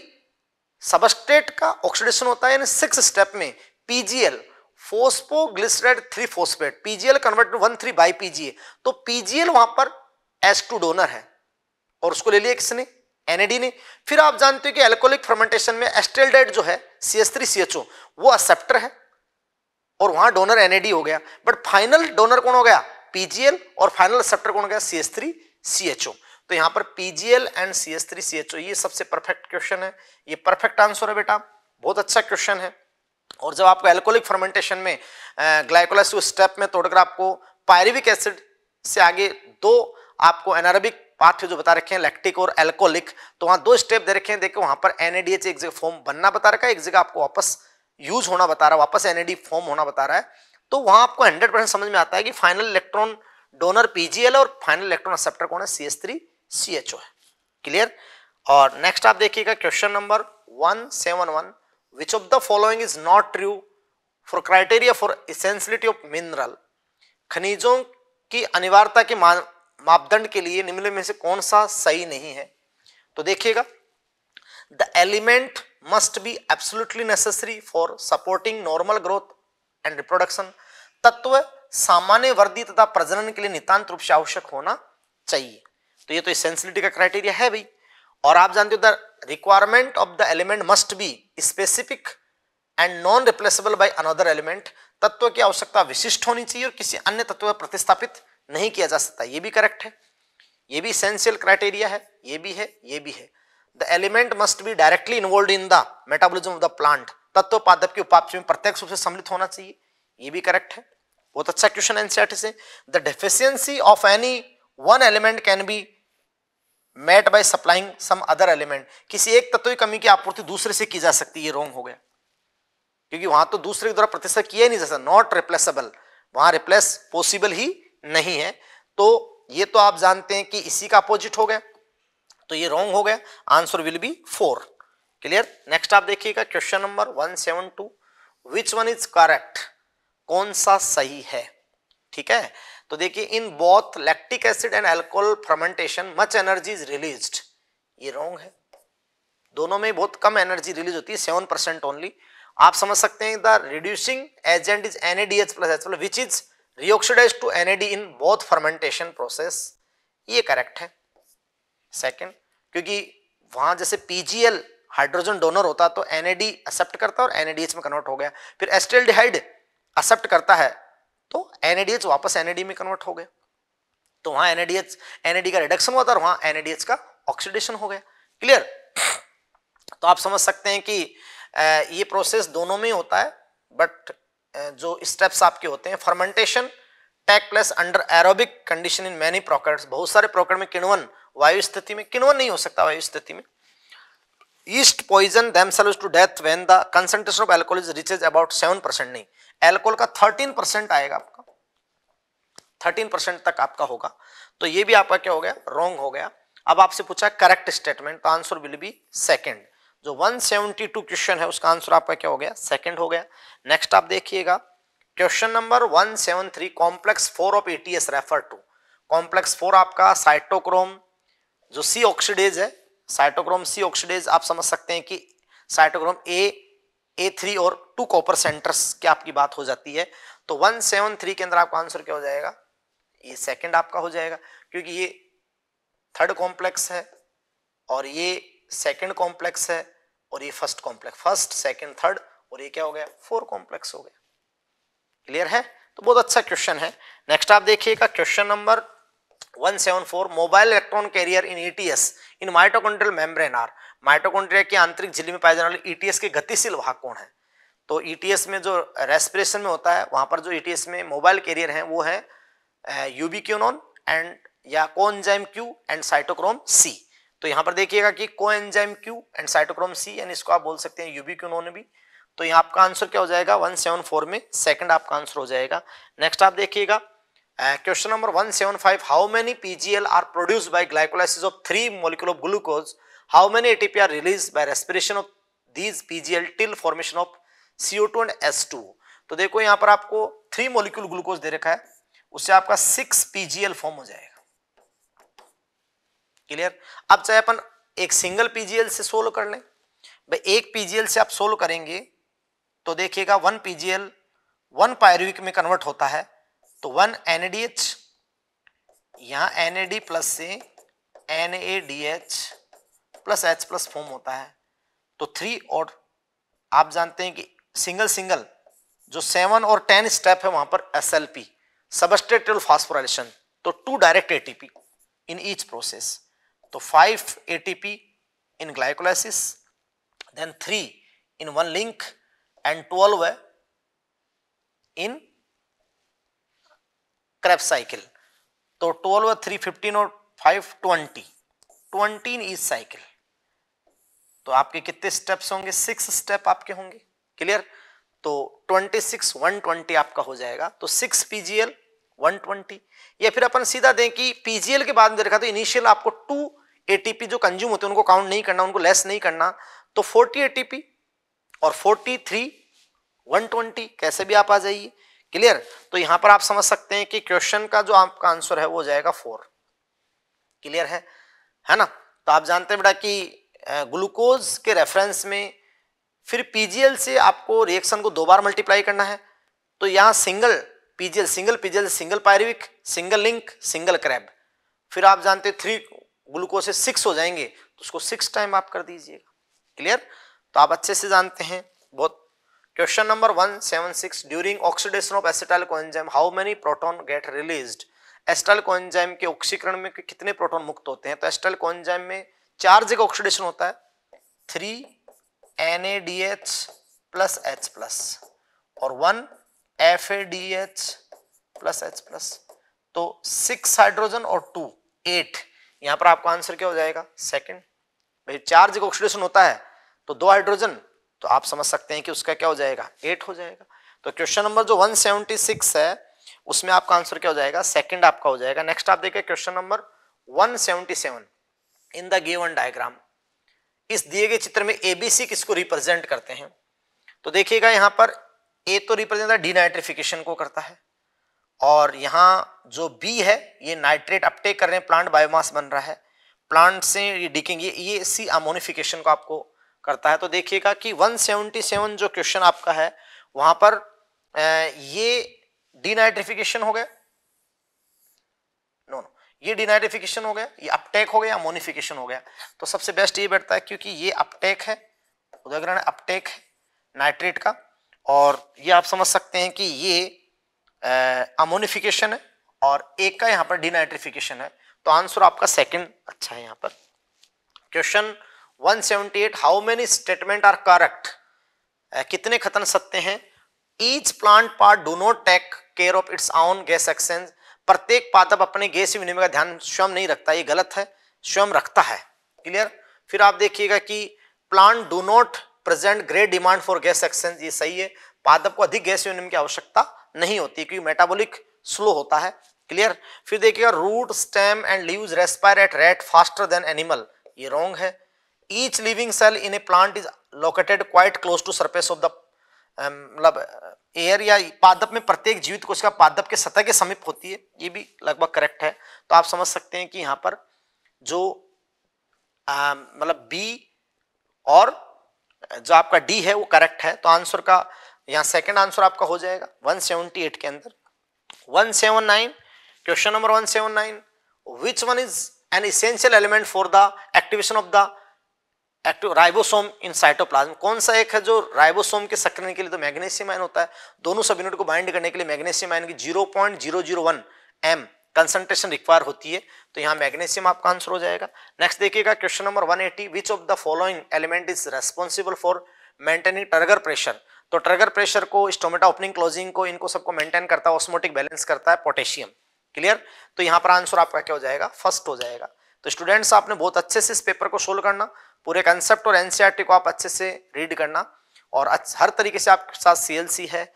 सबस्ट्रेट का ऑक्सीडेशन होता है यानी सिक्स स्टेप में PGL phosphoglyceride three phosphate PGL convert one three bi PGA तो पीजीएल वहां पर एस टू डोनर है और उसको ले लिया किसने एनएडी ने फिर आप जानते हो कि एल्कोहलिक फर्मेंटेशन में एस्टेलडेट जो है C S three C H O वो एक्सेप्टर है और वहां डोनर एनएडी हो गया बट फाइनल डोनर कौन हो गया पीजीएल और फाइनल एक्सेप्टर कौन हो गया C S three C H O तो यहां पर PGL and C S three C H O ये सबसे परफेक्ट क्वेश्चन है ये परफेक्ट आंसर है बेटा बहुत अच्छा क्वेश्चन है और जब आपको एल्कोहलिक फर्मेंटेशन में ग्लाइकोलाइसिस स्टेप में तोड़कर आपको पायरिविक एसिड से आगे दो आपको एनारबिक पाथ्य जो बता रखे हैं लैक्टिक और एल्कोलिक तो वहां दो स्टेप दे रखे हैं देखो वहां पर एनएडीएच एक जगह फॉर्म बनना बता रखा है एक जगह आपको वापस यूज होना बता रहा है वापस एनएडी फॉर्म होना बता रहा है तो वहां आपको हंड्रेड परसेंट समझ में आता है कि फाइनल इलेक्ट्रॉन डोनर पीजीएल और फाइनल इलेक्ट्रॉन एक्सेप्टर कौन है C S three C H O है क्लियर और नेक्स्ट आप देखिएगा question number one seven one which of the following is not true for criteria for essentiality of mineral खनिजों की अनिवार्यता के मापदंड के लिए निम्न में से कौन सा सही नहीं है तो देखिएगा the element must be absolutely necessary for supporting normal growth and reproduction तत्व सामान्य वर्दी तथा प्रजनन के लिए नितांत रूप से आवश्यक होना चाहिए तो ये तो इसेंसिलिटी का क्राइटेरिया है भाई और आप जानते हो the requirement of the element must be specific and non replaceable by another element तत्व की आवश्यकता विशिष्ट होनी चाहिए और किसी अन्य तत्व पर प्रतिस्थापित नहीं किया जा सकता ये भी करेक्ट है ये भी इसेंशियल क्राइटेरिया है ये भी है ये भी है the element must be directly involve in the metabolism of the plant तत्व पादप की उपाप्य में प्रत्यक्ष रूप से सम्मिलित होना चाहिए ये भी करेक्ट है बहुत अच्छा क्वेश्चन एनसीआर से the deficiency of any one element can be met by supplying some other element किसी एक तत्व की कमी की आपूर्ति दूसरे से की जा सकती है ये रॉन्ग हो गया क्योंकि वहां तो दूसरे के द्वारा प्रतिशत किया ही नहीं जा सकता नॉट रिप्लेसेबल वहां रिप्लेस पॉसिबल ही नहीं है तो ये तो आप जानते हैं कि इसी का अपोजिट हो गया तो ये रॉन्ग हो गया answer will be four clear next आप देखिएगा question number one seven two which one is correct कौन सा सही है ठीक है तो देखिए in both lactic acid and alcohol fermentation much energy is release ये रॉन्ग है दोनों में बहुत कम एनर्जी रिलीज होती है सेवन परसेंट ओनली आप समझ सकते हैं the reducing agent is N H plus H plus which is reoxidise to N in both fermentation process ये करेक्ट है सेकंड क्योंकि वहां जैसे पीजीएल हाइड्रोजन डोनर होता तो एन एक्सेप्ट करता और एन में कन्वर्ट हो गया फिर एस्टेल्डिहाइड एक्सेप्ट करता है तो एन वापस एन में कन्वर्ट हो गया तो वहां एन एन का रिडक्शन हुआ था और वहां एन का ऑक्सीडेशन हो गया क्लियर तो आप समझ सकते हैं कि ये प्रोसेस दोनों में होता है बट जो स्टेप्स आपके होते हैं fermentation take place under aerobic condition in many प्रोकर बहुत सारे प्रोकर में किणवन वायु स्थिति में किणवन नहीं हो सकता वायु स्थिति में yeast poison them cells to death when the concentration of alcohol is reaches about seven percent नहीं एल्कोल का थर्टीन परसेंट आएगा आपका थर्टीन परसेंट तक आपका होगा तो ये भी आपका क्या हो गया रॉन्ग हो गया अब आपसे पूछा करेक्ट स्टेटमेंट तो आंसर विल बी सेकेंड जो 172 सेवेंटी क्वेश्चन है उसका आंसर आपका क्या हो गया सेकंड हो गया नेक्स्ट आप देखिएगा question number 173 complex four of ETS refer to complex four आपका साइटोक्रोम जो सी ऑक्सीडेज है साइटोक्रोम सी ऑक्सीडेज आप समझ सकते हैं कि साइटोक्रोम ए ए थ्री और टू कॉपर सेंटर्स की आपकी बात हो जाती है तो 173 के अंदर आपका आंसर क्या हो जाएगा ये सेकंड आपका हो जाएगा क्योंकि ये थर्ड कॉम्प्लेक्स है और ये सेकंड कॉम्प्लेक्स है और ये first complex first second third और ये क्या हो गया फोर कॉम्प्लेक्स हो गया क्लियर है तो बहुत अच्छा क्वेश्चन है नेक्स्ट आप देखिएगा question number 174 mobile electron carrier in ETS e in mitochondrial membrane or mitochondria के आंतरिक झिल्ली में पाए जाने वाले ईटीएस e के गतिशील भाग कौन है तो ईटीएस e में जो रेस्पिरेशन में होता है वहां पर जो ईटीएस में मोबाइल कैरियर है वो है यूबीक्यूनोन एंड या coenzyme Q and cytochrome c तो यहाँ पर देखिएगा कि coenzyme Q and cytochrome c and इसको आप बोल सकते हैं यूबी क्यू उन्होंने भी तो यहाँ आपका आंसर क्या हो जाएगा वन सेवन फोर में सेकंड आपका आंसर हो जाएगा नेक्स्ट आप देखिएगा question number one seven five how many PGL are produce by glycolysis of three molecule of glucose how many ATP are release by respiration of these PGL till formation of two and two तो देखो यहाँ पर आपको three molecule glucose दे रखा है उससे आपका six PGL form हो जाएगा क्लियर अब चाहे अपन एक सिंगल पीजीएल से सोल्व कर लें भाई एक पीजीएल से आप सोल्व करेंगे तो देखिएगा वन पीजीएल वन पायरुविक में कन्वर्ट होता है तो वन एन डी एच यहां एन ए डी प्लस से N A D H plus H plus form होता है तो थ्री और आप जानते हैं कि सिंगल सिंगल जो सेवन और टेन स्टेप है वहां पर S L P substrate level phosphorylation तो two direct ATP in each process तो five ATP in glycolysis then three in one link and twelve in Krebs cycle तो ट्वेल्व थ्री फिफ्टीन और five twenty twenty in each cycle तो आपके कितने steps होंगे six step आपके होंगे clear तो ट्वेंटी सिक्स वन ट्वेंटी आपका हो जाएगा तो सिक्स पीजीएल वन ट्वेंटी या फिर अपन सीधा दें कि पीजीएल के बाद में देखा तो इनिशियल आपको टू एटीपी जो कंज्यूम होते हैं उनको काउंट नहीं करना उनको लेस नहीं करना तो 40 एटीपी और 43 120 कैसे भी आप आ जाइए क्लियर तो यहां पर आप समझ सकते हैं कि क्वेश्चन का जो आपका आंसर है वो हो जाएगा फोर क्लियर है है ना तो आप जानते हैं बेटा कि ग्लूकोज के रेफरेंस में फिर पीजीएल से आपको रिएक्शन को दो बार मल्टीप्लाई करना है तो यहाँ single PGL single PGL single pyruvic single link single Krebs फिर आप जानते थ्री ग्लूकोज सिक्स हो जाएंगे तो उसको सिक्स टाइम आप कर दीजिएगा क्लियर तो आप अच्छे से जानते हैं बहुत question number one seven six during oxidation of acetyl coenzyme how many proton get release acetyl coenzyme के ऑक्सीकरण में कितने प्रोटॉन मुक्त होते हैं तो एस्टल कोएंजाइम में चार जगह ऑक्सीडेशन होता है three N A D H plus H plus और one F A D H plus H plus तो सिक्स हाइड्रोजन और टू एट यहाँ पर आपका आंसर क्या हो जाएगा सेकंड भाई चार्ज का ऑक्सीडेशन होता है तो दो हाइड्रोजन तो आप समझ सकते हैं कि उसका क्या हो जाएगा एट हो जाएगा तो क्वेश्चन नंबर जो 176 है उसमें आपका आंसर क्या हो जाएगा सेकंड आपका हो जाएगा नेक्स्ट आप देखिए question number 177 in the given diagram इस दिए गए चित्र में एबीसी किसको रिप्रेजेंट करते हैं तो देखिएगा यहाँ पर ए तो रिप्रेजेंट डी नाइट्रिफिकेशन को करता है और यहाँ जो बी है ये नाइट्रेट अपटेक कर रहे हैं प्लांट बायोमास बन रहा है प्लांट से ये डिकिंग ये ये सी अमोनिफिकेशन को आपको करता है तो देखिएगा कि 177 जो क्वेश्चन आपका है वहां पर ये डीनाइट्रिफिकेशन हो गया नो नो ये डीनाइट्रिफिकेशन हो गया ये अपटेक हो गया अमोनिफिकेशन हो गया तो सबसे बेस्ट ये बैठता है क्योंकि ये अपटेक है उदाहरण अपटेक है नाइट्रेट का और ये आप समझ सकते हैं कि ये अमोनिफिकेशन है और एक का यहां पर डिनाइट्रिफिकेशन है तो आंसर आपका सेकंड अच्छा है यहां पर question 178 how many statement are correct कितने खतन सत्य हैं each plant part do not take care of its own gas exchange प्रत्येक पादप अपने गैस विनिमय का ध्यान स्वयं नहीं रखता ये गलत है स्वयं रखता है क्लियर फिर आप देखिएगा कि plant do not present great demand for gas exchange ये सही है पादप को अधिक गैस विनिमय की आवश्यकता नहीं होती क्योंकि मेटाबॉलिक स्लो होता है क्लियर फिर देखिएगा root stem and leaves respire at rate faster than animal ये रॉन्ग है each living cell in a plant is located quite close to surface of the मतलब एयर या पादप में प्रत्येक जीवित कोशिका पादप के सतह के समीप होती है ये भी लगभग करेक्ट है तो आप समझ सकते हैं कि यहाँ पर जो um, मतलब बी और जो आपका डी है वो करेक्ट है तो आंसर का यहां सेकंड आंसर आपका हो जाएगा 178 के अंदर 179 question number 179 seven nine which one is an essential element for the activation of the active ribosome in cytoplasm कौन सा एक है जो राइबोसोम के सक्रिय के लिए तो मैग्नेशियम आयन होता है दोनों सब यूनिट को बाइंड करने के लिए मैग्नेशियम आयन की 0.001 एम कंसंट्रेशन रिक्वायर होती है तो यहाँ मैग्नेशियम आपका आंसर हो जाएगा नेक्स्ट देखिएगा question number 180 which of the following element is responsible for maintaining turgor pressure तो ट्रगर प्रेशर को स्टोमेटा ओपनिंग क्लोजिंग को इनको सबको मेंटेन करता है ऑस्मोटिक बैलेंस करता है पोटेशियम क्लियर तो यहाँ पर आंसर आपका क्या हो जाएगा फर्स्ट हो जाएगा तो स्टूडेंट्स आपने बहुत अच्छे से इस पेपर को सोल्व करना पूरे कंसेप्ट और एनसीआरटी को आप अच्छे से रीड करना और हर तरीके से आपके साथ सीएलसी है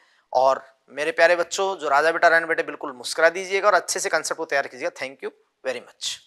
और मेरे प्यारे बच्चों जो राजा बेटा रैन बेटे बिल्कुल मुस्करा दीजिएगा और अच्छे से कंसेप्ट को तैयार कीजिएगा थैंक यू वेरी मच